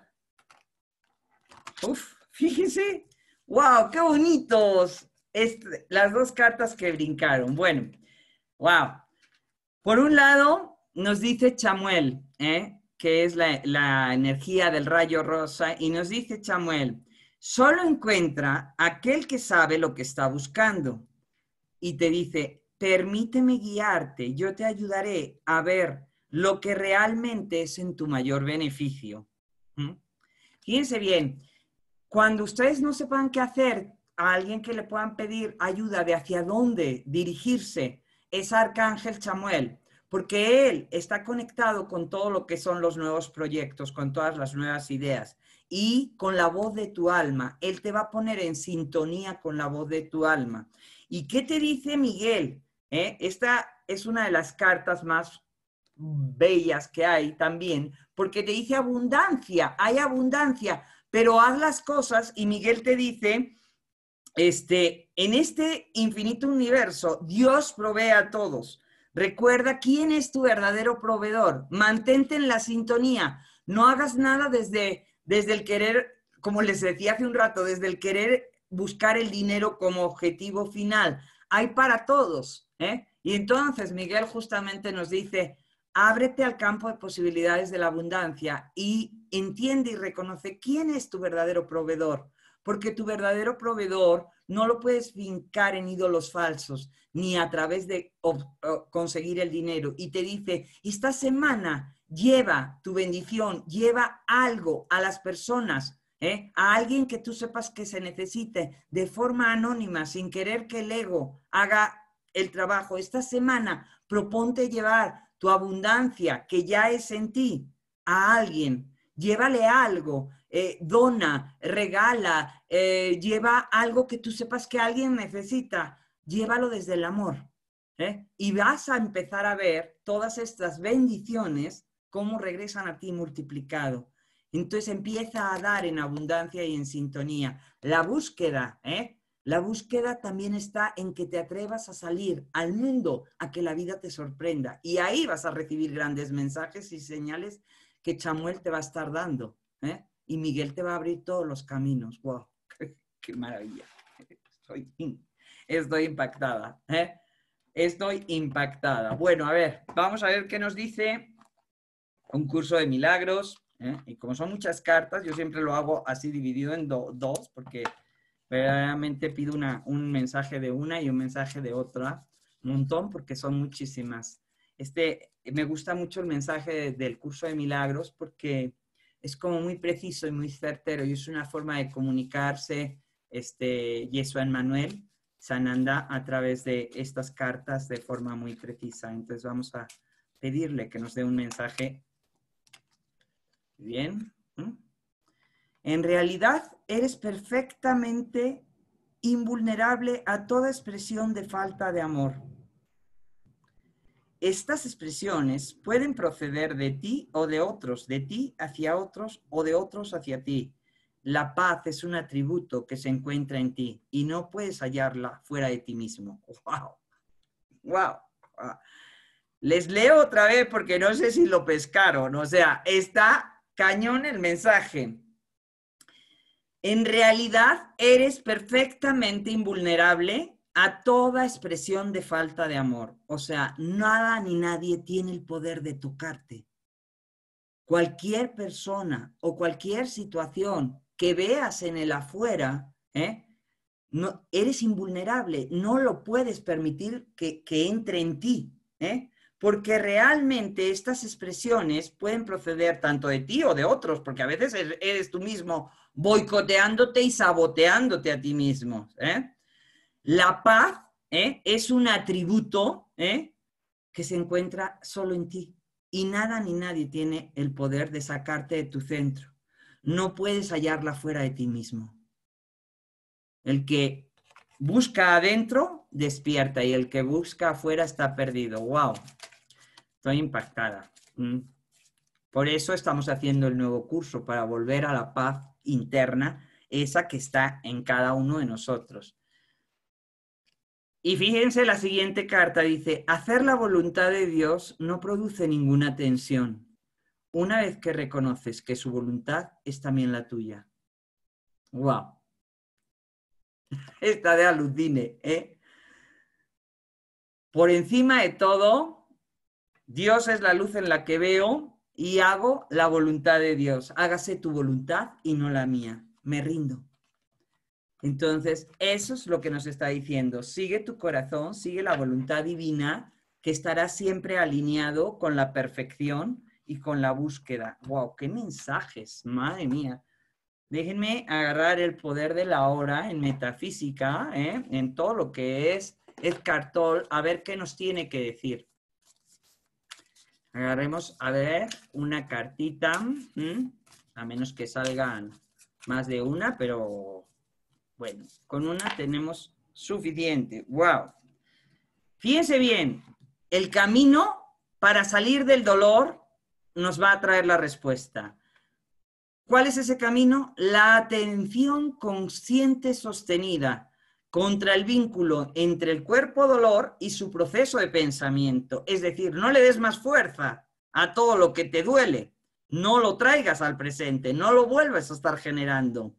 Speaker 1: oh, fíjense. ¡Wow! ¡Qué bonitos! las dos cartas que brincaron. Bueno, wow. Por un lado, nos dice Chamuel, ¿eh? que es la, la energía del rayo rosa, y nos dice Chamuel, solo encuentra aquel que sabe lo que está buscando y te dice, permíteme guiarte, yo te ayudaré a ver lo que realmente es en tu mayor beneficio. ¿Mm? Fíjense bien, cuando ustedes no sepan qué hacer, a alguien que le puedan pedir ayuda de hacia dónde dirigirse, es Arcángel Chamuel, porque él está conectado con todo lo que son los nuevos proyectos, con todas las nuevas ideas y con la voz de tu alma. Él te va a poner en sintonía con la voz de tu alma. ¿Y qué te dice Miguel? ¿Eh? Esta es una de las cartas más bellas que hay también, porque te dice abundancia, hay abundancia, pero haz las cosas y Miguel te dice, este, en este infinito universo, Dios provee a todos. Recuerda quién es tu verdadero proveedor, mantente en la sintonía, no hagas nada desde, desde el querer, como les decía hace un rato, desde el querer buscar el dinero como objetivo final. Hay para todos. ¿eh? Y entonces Miguel justamente nos dice, ábrete al campo de posibilidades de la abundancia y entiende y reconoce quién es tu verdadero proveedor, porque tu verdadero proveedor no lo puedes vincar en ídolos falsos ni a través de conseguir el dinero. Y te dice, esta semana lleva tu bendición, lleva algo a las personas ¿eh? a alguien que tú sepas que se necesite de forma anónima, sin querer que el ego haga el trabajo. Esta semana proponte llevar tu abundancia que ya es en ti a alguien. Llévale algo, eh, dona, regala, eh, lleva algo que tú sepas que alguien necesita. Llévalo desde el amor. Y vas a empezar a ver todas estas bendiciones cómo regresan a ti multiplicado. Entonces empieza a dar en abundancia y en sintonía. La búsqueda, ¿eh? La búsqueda también está en que te atrevas a salir al mundo, a que la vida te sorprenda. Y ahí vas a recibir grandes mensajes y señales que Chamuel te va a estar dando. ¿eh? Y Miguel te va a abrir todos los caminos. ¡Wow! ¡Qué maravilla! Estoy, estoy impactada. ¿eh? Estoy impactada. Bueno, a ver, vamos a ver qué nos dice un curso de milagros. ¿eh? Y como son muchas cartas, yo siempre lo hago así dividido en dos, porque verdaderamente pido un mensaje de una y un mensaje de otra, un montón, porque son muchísimas. Este, me gusta mucho el mensaje del curso de milagros porque es como muy preciso y muy certero y es una forma de comunicarse este en Manuel Sananda a través de estas cartas de forma muy precisa. Entonces vamos a pedirle que nos dé un mensaje Bien. En realidad, eres perfectamente invulnerable a toda expresión de falta de amor. Estas expresiones pueden proceder de ti o de otros, de ti hacia otros o de otros hacia ti. La paz es un atributo que se encuentra en ti y no puedes hallarla fuera de ti mismo. ¡Wow! ¡Wow! Les leo otra vez porque no sé si lo pescaron. O sea, está cañón el mensaje. En realidad, eres perfectamente invulnerable a toda expresión de falta de amor. O sea, nada ni nadie tiene el poder de tocarte. Cualquier persona o cualquier situación que veas en el afuera, ¿eh? no, eres invulnerable, no lo puedes permitir que, que entre en ti. ¿eh? porque realmente estas expresiones pueden proceder tanto de ti o de otros, porque a veces er, eres tú mismo boicoteándote y saboteándote a ti mismo. ¿eh? La paz ¿eh? es un atributo ¿eh? que se encuentra solo en ti y nada ni nadie tiene el poder de sacarte de tu centro. No puedes hallarla fuera de ti mismo. El que busca adentro despierta y el que busca afuera está perdido. ¡Wow! Estoy impactada. Mm. Por eso estamos haciendo el nuevo curso, para volver a la paz interna, esa que está en cada uno de nosotros. Y fíjense, la siguiente carta dice, hacer la voluntad de Dios no produce ninguna tensión, una vez que reconoces que su voluntad es también la tuya. ¡Wow! Esta de alucine, ¿eh? Por encima de todo, Dios es la luz en la que veo y hago la voluntad de Dios. Hágase tu voluntad y no la mía. Me rindo. Entonces, eso es lo que nos está diciendo. Sigue tu corazón, sigue la voluntad divina que estará siempre alineado con la perfección y con la búsqueda. ¡Wow! ¡Qué mensajes! ¡Madre mía! Déjenme agarrar el poder de la hora en metafísica, ¿eh? en todo lo que es Edgar a ver qué nos tiene que decir. Agarremos, a ver, una cartita, a menos que salgan más de una, pero bueno, con una tenemos suficiente. ¡Wow! Fíjense bien, el camino para salir del dolor nos va a traer la respuesta. ¿Cuál es ese camino? La atención consciente sostenida contra el vínculo entre el cuerpo dolor y su proceso de pensamiento. Es decir, no le des más fuerza a todo lo que te duele, no lo traigas al presente, no lo vuelvas a estar generando.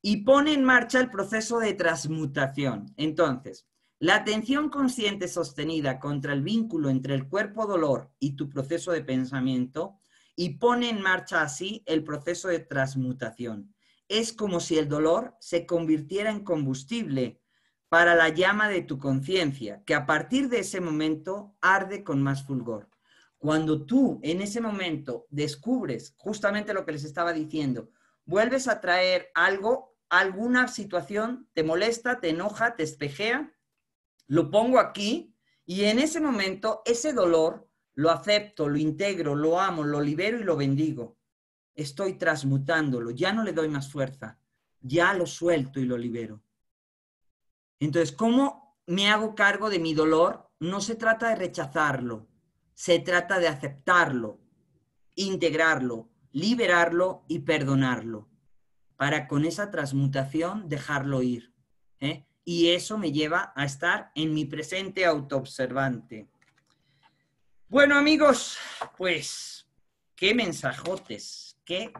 Speaker 1: Y pone en marcha el proceso de transmutación. Entonces, la atención consciente sostenida contra el vínculo entre el cuerpo dolor y tu proceso de pensamiento y pone en marcha así el proceso de transmutación. Es como si el dolor se convirtiera en combustible para la llama de tu conciencia, que a partir de ese momento arde con más fulgor. Cuando tú en ese momento descubres justamente lo que les estaba diciendo, vuelves a traer algo, alguna situación, te molesta, te enoja, te espejea, lo pongo aquí y en ese momento ese dolor lo acepto, lo integro, lo amo, lo libero y lo bendigo. Estoy transmutándolo, ya no le doy más fuerza, ya lo suelto y lo libero. Entonces, ¿cómo me hago cargo de mi dolor? No se trata de rechazarlo, se trata de aceptarlo, integrarlo, liberarlo y perdonarlo, para con esa transmutación dejarlo ir. ¿eh? Y eso me lleva a estar en mi presente autoobservante. Bueno, amigos, pues qué mensajotes, qué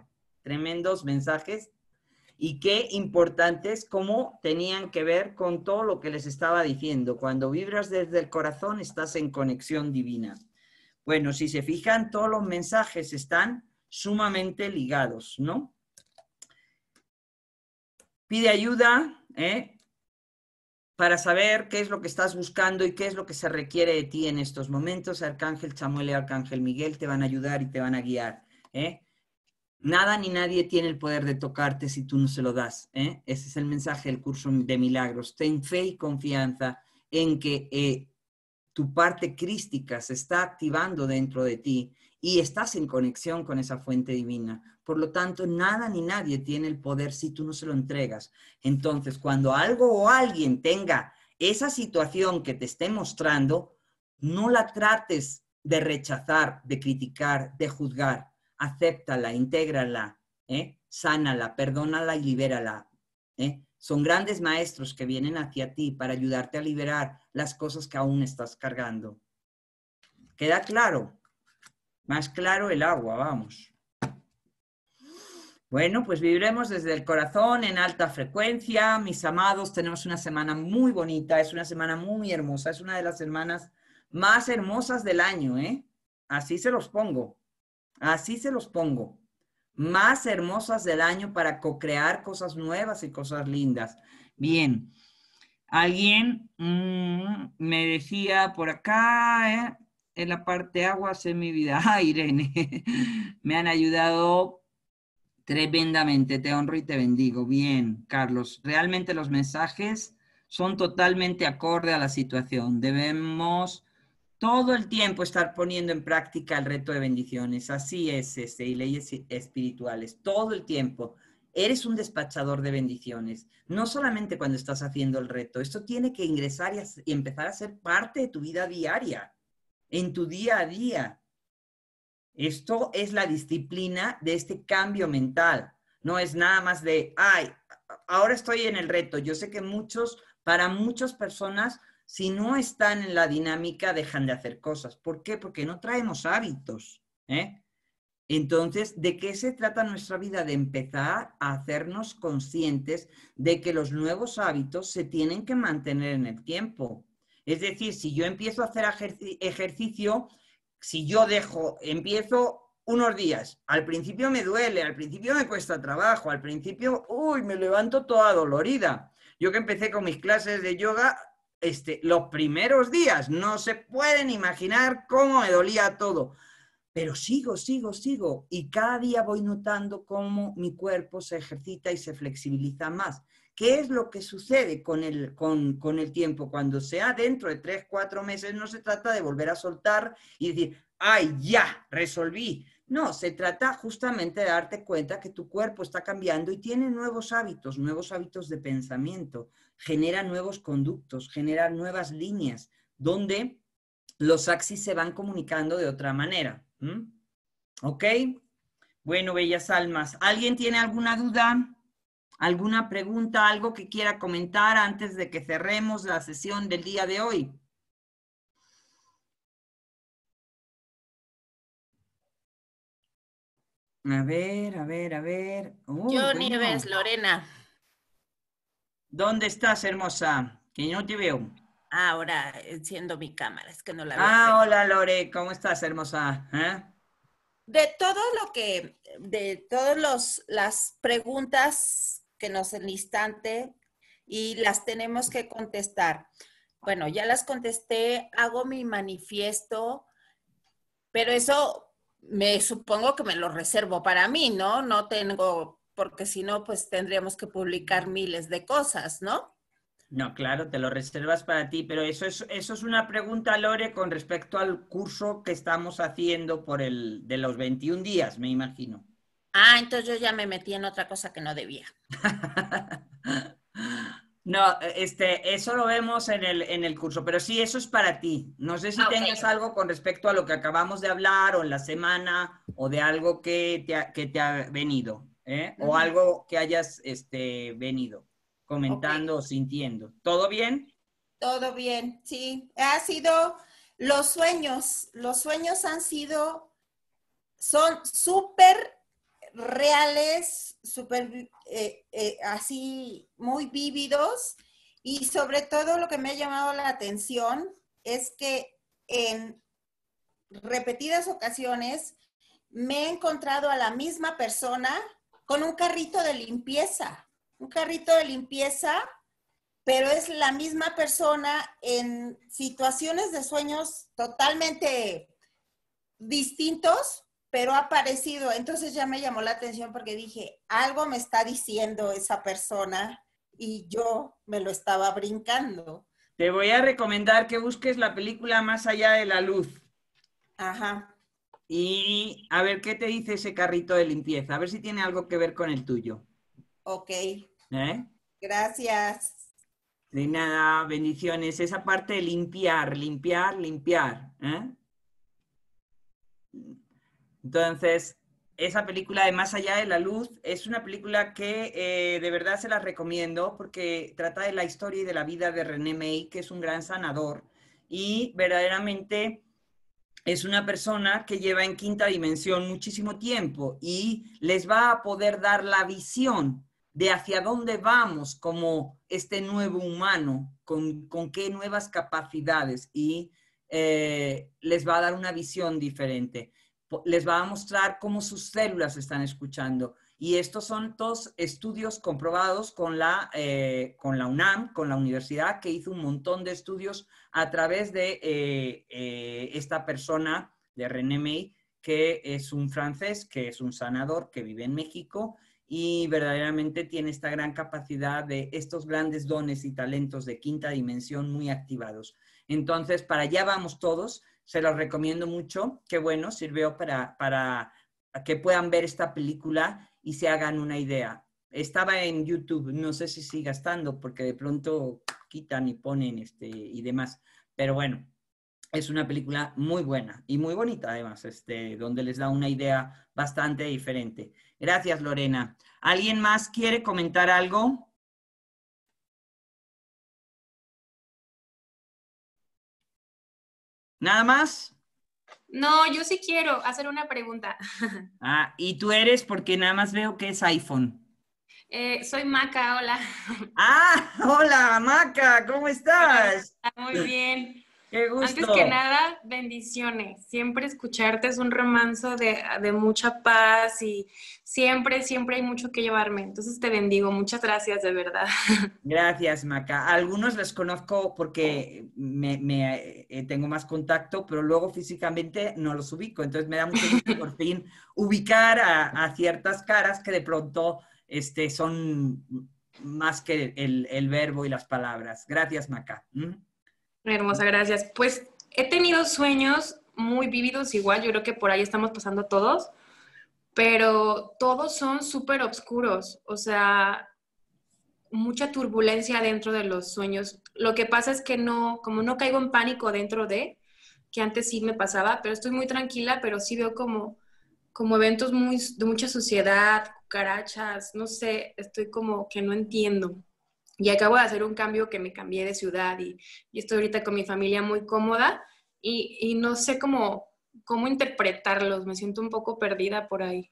Speaker 1: tremendos mensajes y qué importantes, cómo tenían que ver con todo lo que les estaba diciendo. Cuando vibras desde el corazón, estás en conexión divina. Bueno, si se fijan, todos los mensajes están sumamente ligados, ¿no? Pide ayuda ¿eh? para saber qué es lo que estás buscando y qué es lo que se requiere de ti en estos momentos. Arcángel Chamuel y Arcángel Miguel te van a ayudar y te van a guiar. ¿eh? Nada ni nadie tiene el poder de tocarte si tú no se lo das. ¿eh? Ese es el mensaje del curso de milagros. Ten fe y confianza en que eh, tu parte crística se está activando dentro de ti y estás en conexión con esa fuente divina. Por lo tanto, nada ni nadie tiene el poder si tú no se lo entregas. Entonces, cuando algo o alguien tenga esa situación que te esté mostrando, no la trates de rechazar, de criticar, de juzgar acéptala, intégrala, ¿eh? sánala, perdónala y libérala. ¿eh? Son grandes maestros que vienen hacia ti para ayudarte a liberar las cosas que aún estás cargando. ¿Queda claro? Más claro el agua, vamos. Bueno, pues viviremos desde el corazón en alta frecuencia. Mis amados, tenemos una semana muy bonita, es una semana muy hermosa, es una de las semanas más hermosas del año, ¿eh? Así se los pongo. Así se los pongo. Más hermosas del año para co-crear cosas nuevas y cosas lindas. Bien. Alguien mm, me decía por acá, eh, en la parte aguas en mi vida. Irene, me han ayudado tremendamente. Te honro y te bendigo. Bien, Carlos. Realmente los mensajes son totalmente acorde a la situación. Debemos todo el tiempo estar poniendo en práctica el reto de bendiciones. Así es, este, y leyes espirituales, todo el tiempo. Eres un despachador de bendiciones, no solamente cuando estás haciendo el reto, esto tiene que ingresar y empezar a ser parte de tu vida diaria, en tu día a día. Esto es la disciplina de este cambio mental, no es nada más de, ay, ahora estoy en el reto. Yo sé que muchos, para muchas personas, si no están en la dinámica, dejan de hacer cosas. ¿Por qué? Porque no traemos hábitos. ¿eh? Entonces, ¿de qué se trata nuestra vida? De empezar a hacernos conscientes de que los nuevos hábitos se tienen que mantener en el tiempo. Es decir, si yo empiezo a hacer ejercicio, si yo dejo, empiezo unos días, al principio me duele, al principio me cuesta trabajo, al principio, uy, me levanto toda dolorida. Yo que empecé con mis clases de yoga, este, los primeros días. No se pueden imaginar cómo me dolía todo. Pero sigo, sigo, sigo. Y cada día voy notando cómo mi cuerpo se ejercita y se flexibiliza más. ¿Qué es lo que sucede con el, con el tiempo? Cuando sea dentro de tres, cuatro meses, no se trata de volver a soltar y decir, ¡ay, ya! Resolví. No, se trata justamente de darte cuenta que tu cuerpo está cambiando y tiene nuevos hábitos, nuevos hábitos de pensamiento, genera nuevos conductos, genera nuevas líneas donde los axis se van comunicando de otra manera. ¿Ok? Bueno, bellas almas, ¿alguien tiene alguna duda? ¿Alguna pregunta? ¿Algo que quiera comentar antes de que cerremos la sesión del día de hoy? A ver, a ver, a ver. Yo Nieves, Lorena. ¿Dónde estás, hermosa? Que no te veo.
Speaker 2: Ahora enciendo mi cámara, es que no la veo. Ah,
Speaker 1: hola Lore, ¿cómo estás, hermosa? ¿Eh?
Speaker 2: De todo lo que, de todas las preguntas que nos instante y las tenemos que contestar. Bueno, ya las contesté, hago mi manifiesto, pero eso me supongo que me lo reservo para mí, ¿no? No tengo porque si no, pues tendríamos que publicar miles de cosas, ¿no?
Speaker 1: No, claro, te lo reservas para ti, pero eso es, eso es una pregunta, Lore, con respecto al curso que estamos haciendo por el de los 21 días, me imagino.
Speaker 2: Ah, entonces yo ya me metí en otra cosa que no debía.
Speaker 1: no, este, eso lo vemos en el, en el curso, pero sí, eso es para ti. No sé si ah, tengas algo con respecto a lo que acabamos de hablar o en la semana o de algo que te ha venido. ¿eh? o algo que hayas este, venido comentando o sintiendo. ¿Todo bien?
Speaker 2: Todo bien, sí. Ha sido los sueños, los sueños han sido, son súper reales, súper eh, eh, así muy vívidos y sobre todo lo que me ha llamado la atención es que en repetidas ocasiones me he encontrado a la misma persona con un carrito de limpieza, un carrito de limpieza, pero es la misma persona en situaciones de sueños totalmente distintos, pero ha aparecido. Entonces ya me llamó la atención porque dije, algo me está diciendo esa persona y yo me lo estaba brincando.
Speaker 1: Te voy a recomendar que busques la película Más allá de la luz. Ajá. Y a ver qué te dice ese carrito de limpieza, a ver si tiene algo que ver con el tuyo.
Speaker 2: Ok. ¿Eh? Gracias.
Speaker 1: De nada, bendiciones. Esa parte de limpiar, limpiar, limpiar. ¿eh? Entonces, esa película de Más allá de la luz es una película que eh, de verdad se la recomiendo porque trata de la historia y de la vida de René May, que es un gran sanador. Y verdaderamente es una persona que lleva en quinta dimensión muchísimo tiempo y les va a poder dar la visión de hacia dónde vamos como este nuevo humano, con, qué nuevas capacidades y eh, les va a dar una visión diferente. Les va a mostrar cómo sus células están escuchando, y estos son todos estudios comprobados eh, con la, UNAM, con la universidad, que hizo un montón de estudios a través de eh, eh, esta persona, de René May, que es un francés, que es un sanador, que vive en México y verdaderamente tiene esta gran capacidad de estos grandes dones y talentos de quinta dimensión muy activados. Entonces, para allá vamos todos, se los recomiendo mucho, qué bueno, sirvió para, para que puedan ver esta película y se hagan una idea. Estaba en YouTube, no sé si siga estando, porque de pronto quitan y ponen este, y demás. Pero bueno, es una película muy buena y muy bonita además, este, donde les da una idea bastante diferente. Gracias, Lorena. ¿Alguien más quiere comentar algo? ¿Nada más?
Speaker 3: No, yo sí quiero hacer una pregunta.
Speaker 1: Ah, ¿y tú eres? Porque nada más veo que es iPhone.
Speaker 3: Eh, soy Maca, hola. Ah,
Speaker 1: hola Maca, ¿cómo estás?
Speaker 3: muy pues bien. Qué gusto. Antes que nada, bendiciones. Siempre escucharte es un remanso de, mucha paz y siempre, siempre hay mucho que llevarme. Entonces te bendigo. Muchas gracias, de verdad.
Speaker 1: Gracias, Maca. algunos les conozco porque me, eh, tengo más contacto, pero luego físicamente no los ubico. Entonces me da mucho gusto por fin ubicar a, ciertas caras que de pronto este, son más que el, verbo y las palabras. Gracias, Maca. ¿Mm?
Speaker 3: Hermosa, gracias. Pues he tenido
Speaker 1: sueños muy vívidos igual, yo creo que por ahí estamos pasando
Speaker 3: todos, pero todos son súper oscuros, o sea, mucha turbulencia dentro de los sueños. Lo que pasa es que no, como no caigo en pánico dentro de, que antes sí me pasaba, pero estoy muy tranquila, pero sí veo como, como eventos muy, de mucha suciedad, cucarachas, no sé, estoy como que no entiendo y acabo de hacer un cambio que me cambié de ciudad y estoy ahorita con mi familia muy cómoda y, no sé cómo, cómo interpretarlos, me siento
Speaker 1: un poco perdida por ahí.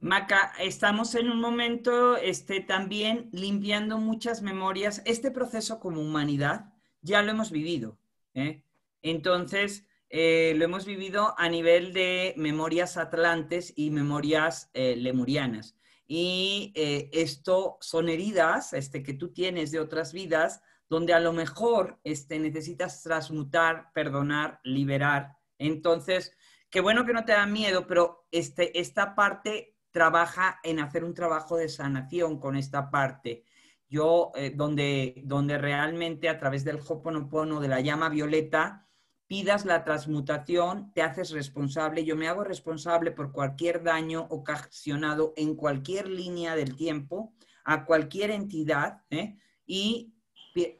Speaker 1: Maca, estamos en un momento este, también limpiando muchas memorias. Este proceso como humanidad ya lo hemos vivido. ¿eh? Entonces, eh, lo hemos vivido a nivel de memorias atlantes y memorias eh, lemurianas. Y eh, esto son heridas este, que tú tienes de otras vidas, donde a lo mejor este, necesitas transmutar, perdonar, liberar. Entonces, qué bueno que no te da miedo, pero este, esta parte trabaja en hacer un trabajo de sanación con esta parte. Yo, eh, donde, donde realmente a través del Hoponopono, de la llama violeta, pidas la transmutación, te haces responsable. Yo me hago responsable por cualquier daño ocasionado en cualquier línea del tiempo, a cualquier entidad, ¿eh? y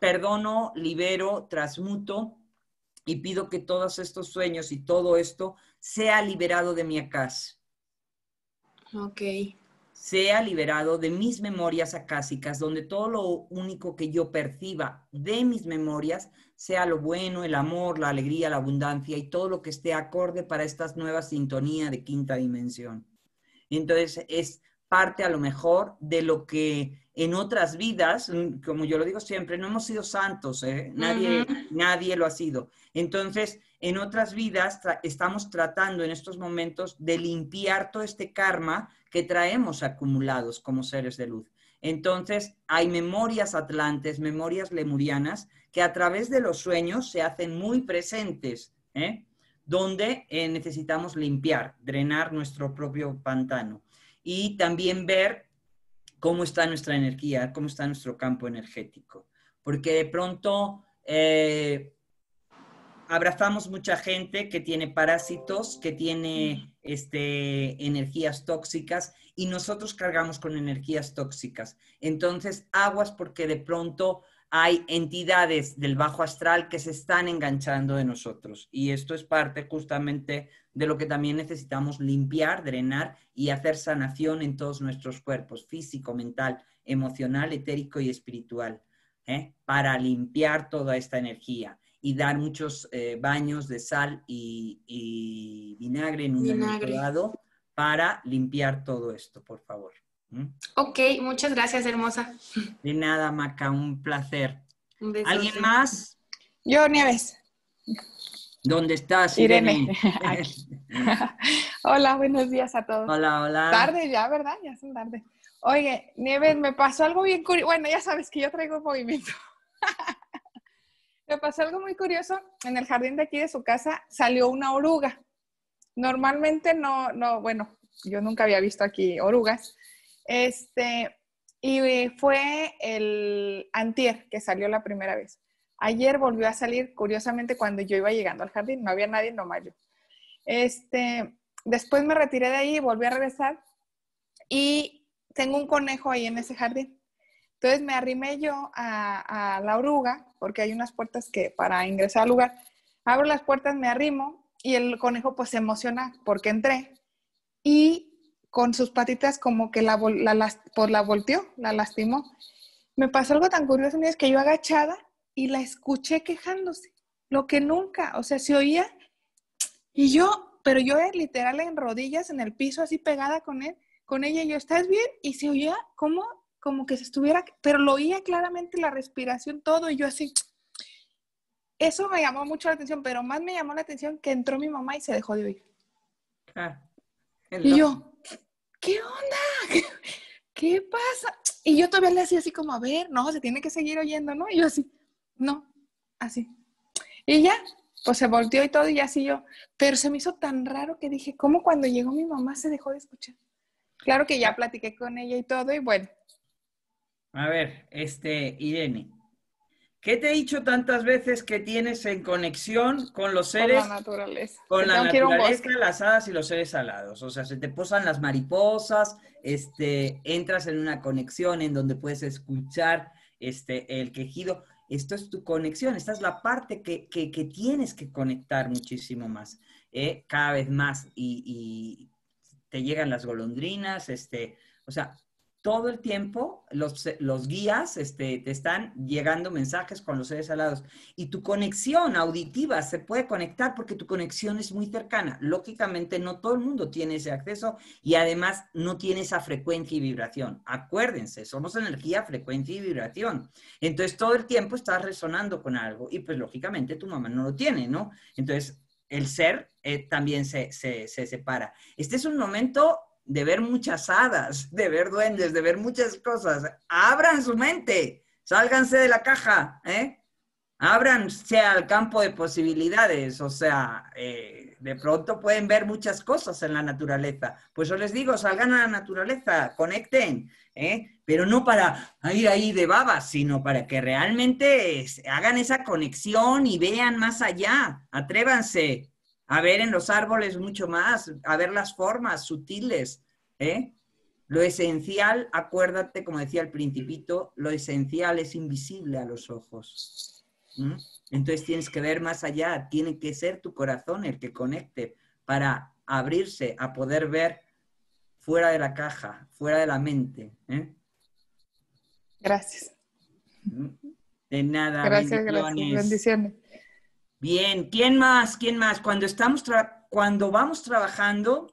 Speaker 1: perdono, libero, transmuto y pido que todos estos sueños y todo esto sea liberado de mi acás. Ok. Sea liberado de mis memorias acásicas, donde todo lo único que yo perciba de mis memorias sea lo bueno, el amor, la alegría, la abundancia y todo lo que esté acorde para esta nueva sintonía de quinta dimensión. Entonces es parte a lo mejor de lo que en otras vidas, mm, como yo lo digo siempre, no hemos sido santos, ¿eh? nadie, nadie lo ha sido. Entonces, en otras vidas estamos tratando en estos momentos de limpiar todo este karma que traemos acumulados como seres de luz. Entonces, hay memorias atlantes, memorias lemurianas que a través de los sueños se hacen muy presentes, ¿eh? donde eh, necesitamos limpiar, drenar nuestro propio pantano y también ver cómo está nuestra energía, cómo está nuestro campo energético. Porque de pronto eh, abrazamos mucha gente que tiene parásitos, que tiene este, energías tóxicas y nosotros cargamos con energías tóxicas. Entonces, aguas porque de pronto hay entidades del bajo astral que se están enganchando de nosotros. Y esto es parte justamente de lo que también necesitamos limpiar, drenar y hacer sanación en todos nuestros cuerpos, físico, mental, emocional, etérico y espiritual, ¿eh? para limpiar toda esta energía y dar muchos eh, baños de sal y, vinagre en un vinagre. para limpiar todo esto, por favor.
Speaker 3: Ok, muchas gracias, hermosa.
Speaker 1: De nada, Maca, un placer.
Speaker 3: ¿Alguien más? Yo, Nieves.
Speaker 1: ¿Dónde estás, Irene?
Speaker 4: hola, buenos días a
Speaker 3: todos.
Speaker 1: Hola, hola. Tarde
Speaker 4: ya, ¿verdad? Ya son tarde. Oye, Nieves, me pasó algo bien curioso. Bueno, ya sabes que yo traigo movimiento. me pasó algo muy curioso. En el jardín de aquí de su casa salió una oruga. Normalmente no, no, bueno, yo nunca había visto aquí orugas este, y eh, fue el antier que salió la primera vez. Ayer volvió a salir, curiosamente, cuando yo iba llegando al jardín, no había nadie, nomás yo. Este, después me retiré de ahí y volví a regresar y tengo un conejo ahí en ese jardín. Entonces me arrimé yo a, a la oruga, porque hay unas puertas que para ingresar al lugar, abro las puertas, me arrimo y el conejo pues se emociona porque entré y con sus patitas como que la, por pues, la volteó, la lastimó. Me pasó algo tan curioso un es que yo agachada y la escuché quejándose, lo que nunca, o sea, se oía y yo, pero yo eh, literal en rodillas en el piso así pegada con él, con ella y yo, ¿estás bien? Y se oía como como que se estuviera, pero lo oía claramente la respiración todo y yo así eso me llamó mucho la atención, pero más me llamó la atención que entró mi mamá y se dejó de oír.
Speaker 1: Ah, y yo,
Speaker 4: ¿qué onda? ¿Qué pasa? Y yo todavía le hacía así como, a ver, no, se tiene que seguir oyendo, ¿no? Y yo así, no, así. Y ya, pues se volteó y todo y así yo. Pero se me hizo tan raro que dije, ¿cómo cuando llegó mi mamá se dejó de escuchar? Claro que ya platiqué con ella y todo y bueno.
Speaker 1: A ver, este, Irene, ¿Qué te he dicho tantas veces que tienes en conexión con los seres? Con la
Speaker 4: naturaleza. Con la naturaleza,
Speaker 1: las hadas y los seres alados. O sea, se te posan las mariposas, este, entras en una conexión en donde puedes escuchar este, el quejido. Esto es tu conexión, esta es la parte que, que, tienes que conectar muchísimo más, eh, cada vez más. Y, y, te llegan las golondrinas, este, o sea, todo el tiempo los, los guías este, te están llegando mensajes con los seres alados y tu conexión auditiva se puede conectar porque tu conexión es muy cercana. Lógicamente no todo el mundo tiene ese acceso y además no tiene esa frecuencia y vibración. Acuérdense, somos energía, frecuencia y vibración. Entonces todo el tiempo estás resonando con algo y pues lógicamente tu mamá no lo tiene, ¿no? Entonces el ser eh, también se, se separa. Este es un momento de ver muchas hadas, de ver duendes, de ver muchas cosas. Abran su mente, sálganse de la caja, ¿eh? Ábranse al campo de posibilidades, o sea, eh, de pronto pueden ver muchas cosas en la naturaleza. Pues yo les digo, salgan a la naturaleza, conecten, ¿eh? pero no para ir ahí de babas, sino para que realmente hagan esa conexión y vean más allá, atrévanse, a ver en los árboles mucho más, a ver las formas sutiles, ¿eh? Lo esencial, acuérdate, como decía el principito, lo esencial es invisible a los ojos. Entonces tienes que ver más allá, tiene que ser tu corazón el que conecte para abrirse a poder ver fuera de la caja, fuera de la mente. ¿eh? Gracias. De nada. Gracias, gracias. Bendiciones. Bien, ¿quién más? ¿Quién más? Cuando estamos cuando vamos trabajando,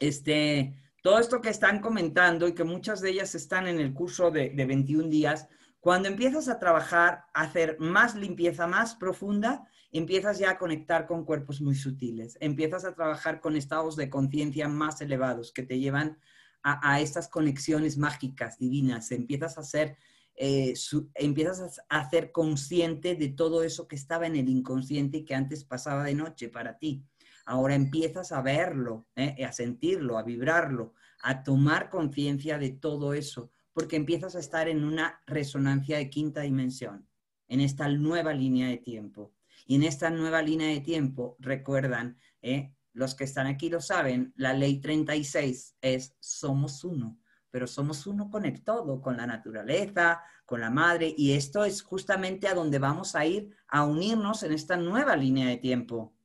Speaker 1: este, todo esto que están comentando y que muchas de ellas están en el curso de, de 21 días, cuando empiezas a trabajar, a hacer más limpieza, más profunda, empiezas ya a conectar con cuerpos muy sutiles, empiezas a trabajar con estados de conciencia más elevados que te llevan a, a, estas conexiones mágicas, divinas, empiezas a hacer eh, empiezas a, ser consciente de todo eso que estaba en el inconsciente que antes pasaba de noche para ti. Ahora empiezas a verlo, ¿eh? a sentirlo, a vibrarlo, a tomar conciencia de todo eso, porque empiezas a estar en una resonancia de quinta dimensión, en esta nueva línea de tiempo. Y en esta nueva línea de tiempo, recuerdan, ¿eh? los que están aquí lo saben, la ley 36 es somos uno pero somos uno con el todo, con la naturaleza, con la madre, y esto es justamente a donde vamos a ir a unirnos en esta nueva línea de tiempo.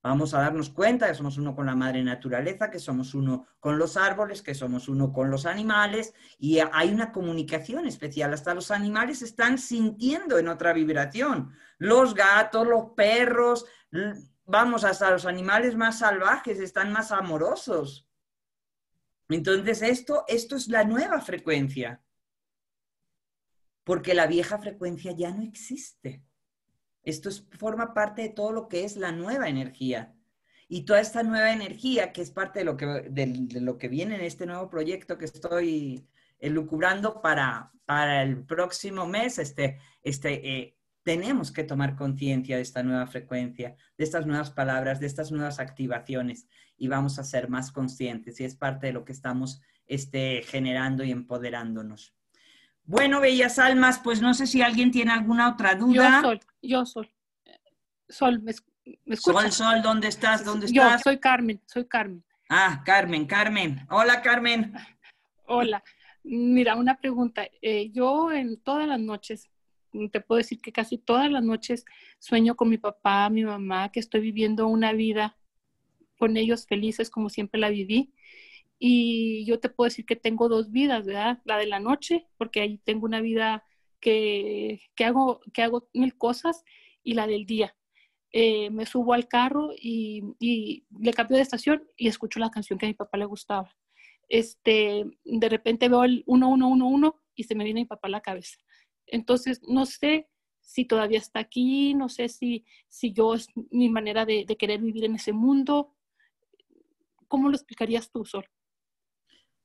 Speaker 1: Vamos a darnos cuenta que somos uno con la madre naturaleza, que somos uno con los árboles, que somos uno con los animales y hay una comunicación especial. Hasta los animales están sintiendo en otra vibración. Los gatos, los perros, vamos, hasta los animales más salvajes están más amorosos entonces esto, esto es la nueva frecuencia, porque la vieja frecuencia ya no existe. Esto forma parte de todo lo que es la nueva energía. Y toda esta nueva energía, que es parte de lo que, de, lo que viene en este nuevo proyecto que estoy elucubrando para, para el próximo mes, este, este, eh, tenemos que tomar conciencia de esta nueva frecuencia, de estas nuevas palabras, de estas nuevas activaciones y vamos a ser más conscientes y es parte de lo que estamos este, generando y empoderándonos. Bueno, bellas almas, pues no sé si alguien tiene alguna otra duda. Yo, Sol, yo, Sol. Sol, ¿me, Sol, Sol, ¿dónde estás? ¿Dónde estás?
Speaker 5: Yo, soy Carmen, soy Carmen.
Speaker 1: Ah, Carmen, Carmen. Hola, Carmen. Hola.
Speaker 5: Mira, una pregunta. Eh, yo en todas las noches Mm, te puedo decir que casi todas las noches sueño con mi papá, mi mamá, que estoy viviendo una vida con ellos felices como siempre la viví. Y yo te puedo decir que tengo dos vidas, ¿verdad? La de la noche, porque ahí tengo una vida que, hago, que hago mil cosas, y la del día. Eh, me subo al carro y, le cambio de estación y escucho la canción que a mi papá le gustaba. Este, de repente veo el 1111 y se me viene mi papá a la cabeza. Entonces, no sé si todavía está aquí, no sé si, yo es mi manera de, querer vivir en ese mundo. ¿Cómo lo explicarías tú, Sol?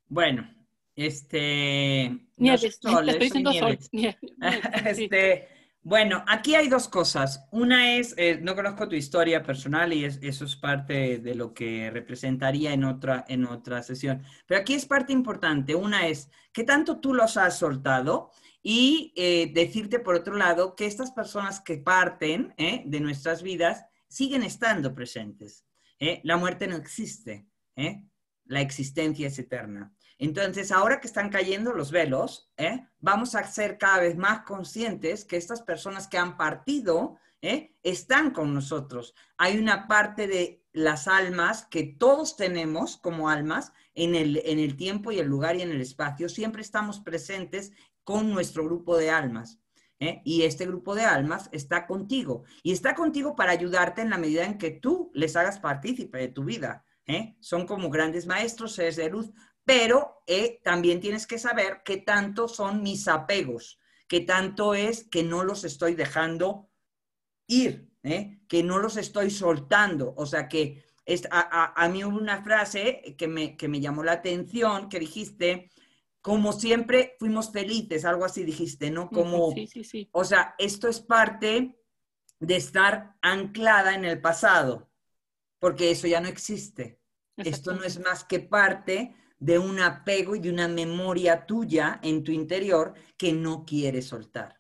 Speaker 1: Bueno, este... Nieves, estoy diciendo Sol. Este, bueno, aquí hay dos cosas. Una es, eh, no conozco tu historia personal y eso es parte de lo que representaría en otra, en otra sesión. Pero aquí es parte importante. Una es, ¿qué tanto tú los has soltado? Y eh, decirte, por otro lado, que estas personas que parten eh, de nuestras vidas siguen estando presentes. Eh. La muerte no existe, la existencia es eterna. Entonces, ahora que están cayendo los velos, vamos a ser cada vez más conscientes que estas personas que han partido están con nosotros. Hay una parte de las almas que todos tenemos como almas en el, en el tiempo y el lugar y en el espacio, siempre estamos presentes con nuestro grupo de almas. ¿eh? Y este grupo de almas está contigo. Y está contigo para ayudarte en la medida en que tú les hagas partícipe de tu vida. ¿eh? Son como grandes maestros, seres de luz, pero eh, también tienes que saber qué tanto son mis apegos, qué tanto es que no los estoy dejando ir, que no los estoy soltando. O sea que a, mí hubo una frase que me, que me llamó la atención, que dijiste, como siempre fuimos felices, algo así dijiste, ¿no? Como, sí, sí, sí. o sea, esto es parte de estar anclada en el pasado, porque eso ya no existe. Esto no es más que parte de un apego y de una memoria tuya en tu interior que no quieres soltar.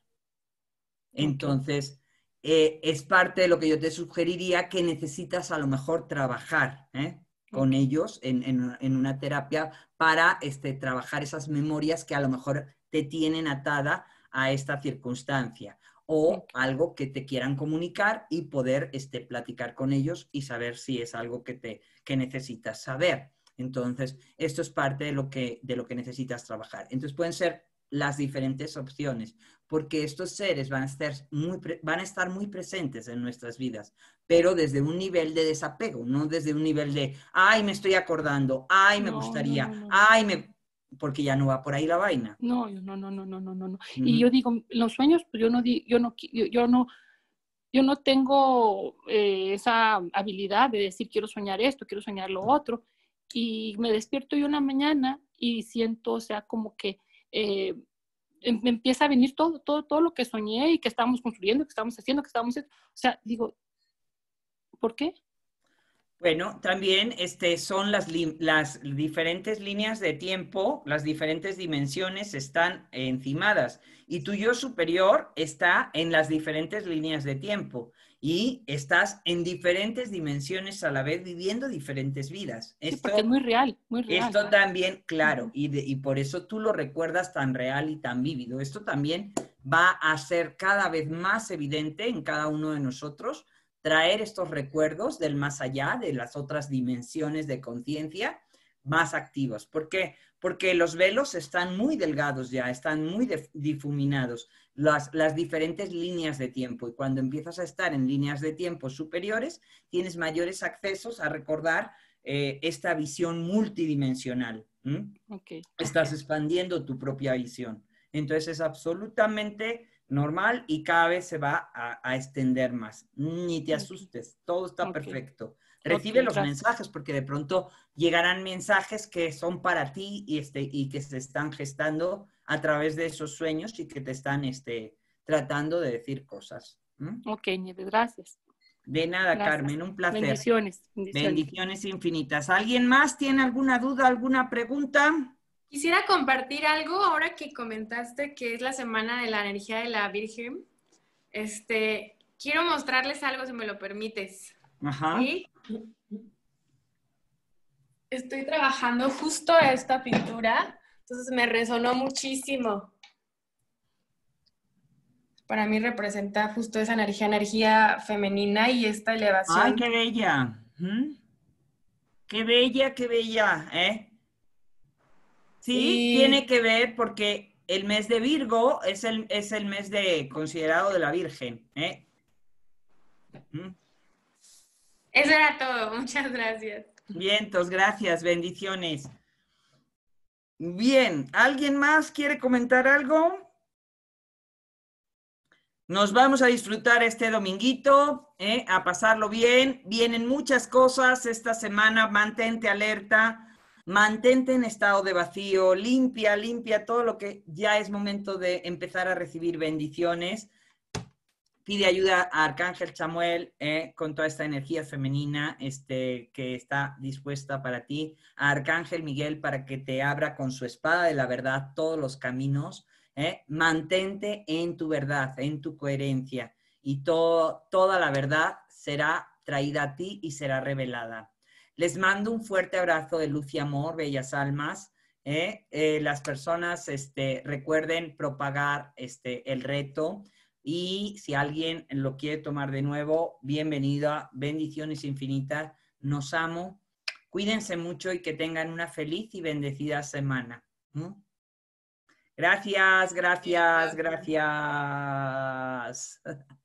Speaker 1: Entonces, eh, es parte de lo que yo te sugeriría que necesitas a lo mejor trabajar, ¿eh? con ellos en, una terapia para este, trabajar esas memorias que a lo mejor te tienen atada a esta circunstancia o algo que te quieran comunicar y poder este, platicar con ellos y saber si es algo que, te, que necesitas saber. Entonces, esto es parte de lo que necesitas trabajar. Entonces, pueden ser las diferentes opciones porque estos seres van a estar muy, van a estar muy presentes en nuestras vidas, pero desde un nivel de desapego, no desde un nivel de, ay, me estoy acordando, ay, me gustaría, ay, me... porque ya no va por ahí la vaina. No,
Speaker 5: no, no, no, no, no, no. Y yo digo, los sueños, pues yo no, yo no, yo, no, yo no tengo eh, esa habilidad de decir, quiero soñar esto, quiero soñar lo otro. Y me despierto yo una mañana y siento, o sea, como que... Eh, Em, empieza a venir todo, todo, lo que soñé y que estábamos construyendo, que estábamos haciendo, que estábamos... O sea, digo, ¿por qué?
Speaker 1: Bueno, también este, son las, las diferentes líneas de tiempo, las diferentes dimensiones están encimadas y tu yo superior está en las diferentes líneas de tiempo y estás en diferentes dimensiones a la vez viviendo diferentes vidas. Esto, es muy real, muy real. Esto también, claro, y, por eso tú lo recuerdas tan real y tan vívido. Esto también va a ser cada vez más evidente en cada uno de nosotros, traer estos recuerdos del más allá, de las otras dimensiones de conciencia más activos. ¿Por qué? Porque los velos están muy delgados ya, están muy difuminados las, diferentes líneas de tiempo. Y cuando empiezas a estar en líneas de tiempo superiores, tienes mayores accesos a recordar eh, esta visión multidimensional. Estás expandiendo tu propia visión. Entonces es absolutamente normal y cada vez se va a, extender más. Ni te asustes, todo está perfecto. Recibe los mensajes porque de pronto llegarán mensajes que son para ti y, este, y que se están gestando a través de esos sueños y que te están este, tratando de decir cosas.
Speaker 5: Ok, gracias.
Speaker 1: De nada, Carmen, un placer. Bendiciones, bendiciones. Bendiciones infinitas. ¿Alguien más tiene alguna duda, alguna pregunta? Quisiera compartir algo ahora que
Speaker 3: comentaste que es la semana de la energía de la Virgen. Este, quiero mostrarles algo si me lo permites. Ajá. ¿Sí? estoy trabajando justo esta pintura, entonces me resonó muchísimo. Para mí representa justo esa energía, energía
Speaker 1: femenina y esta elevación. ¡Ay, qué bella! ¡Qué bella, qué bella! ¿eh? Sí, tiene que ver porque el mes de Virgo es el, mes de, considerado de la Virgen. ¿eh?
Speaker 3: Eso era todo, muchas gracias.
Speaker 1: Vientos, gracias, bendiciones. Bien, ¿alguien más quiere comentar algo? Nos vamos a disfrutar este dominguito, ¿eh? a pasarlo bien. Vienen muchas cosas esta semana, mantente alerta, mantente en estado de vacío, limpia, limpia todo lo que ya es momento de empezar a recibir bendiciones pide ayuda a Arcángel Samuel eh, con toda esta energía femenina este, que está dispuesta para ti, a Arcángel Miguel para que te abra con su espada de la verdad todos los caminos. Eh, mantente en tu verdad, en tu coherencia y toda la verdad será traída a ti y será revelada. Les mando un fuerte abrazo de luz y amor, bellas almas. Eh, las personas este, recuerden propagar este, el reto. Y si alguien lo quiere tomar de nuevo, bienvenida, bendiciones infinitas, nos amo, cuídense mucho y que tengan una feliz y bendecida semana. Gracias, gracias, gracias.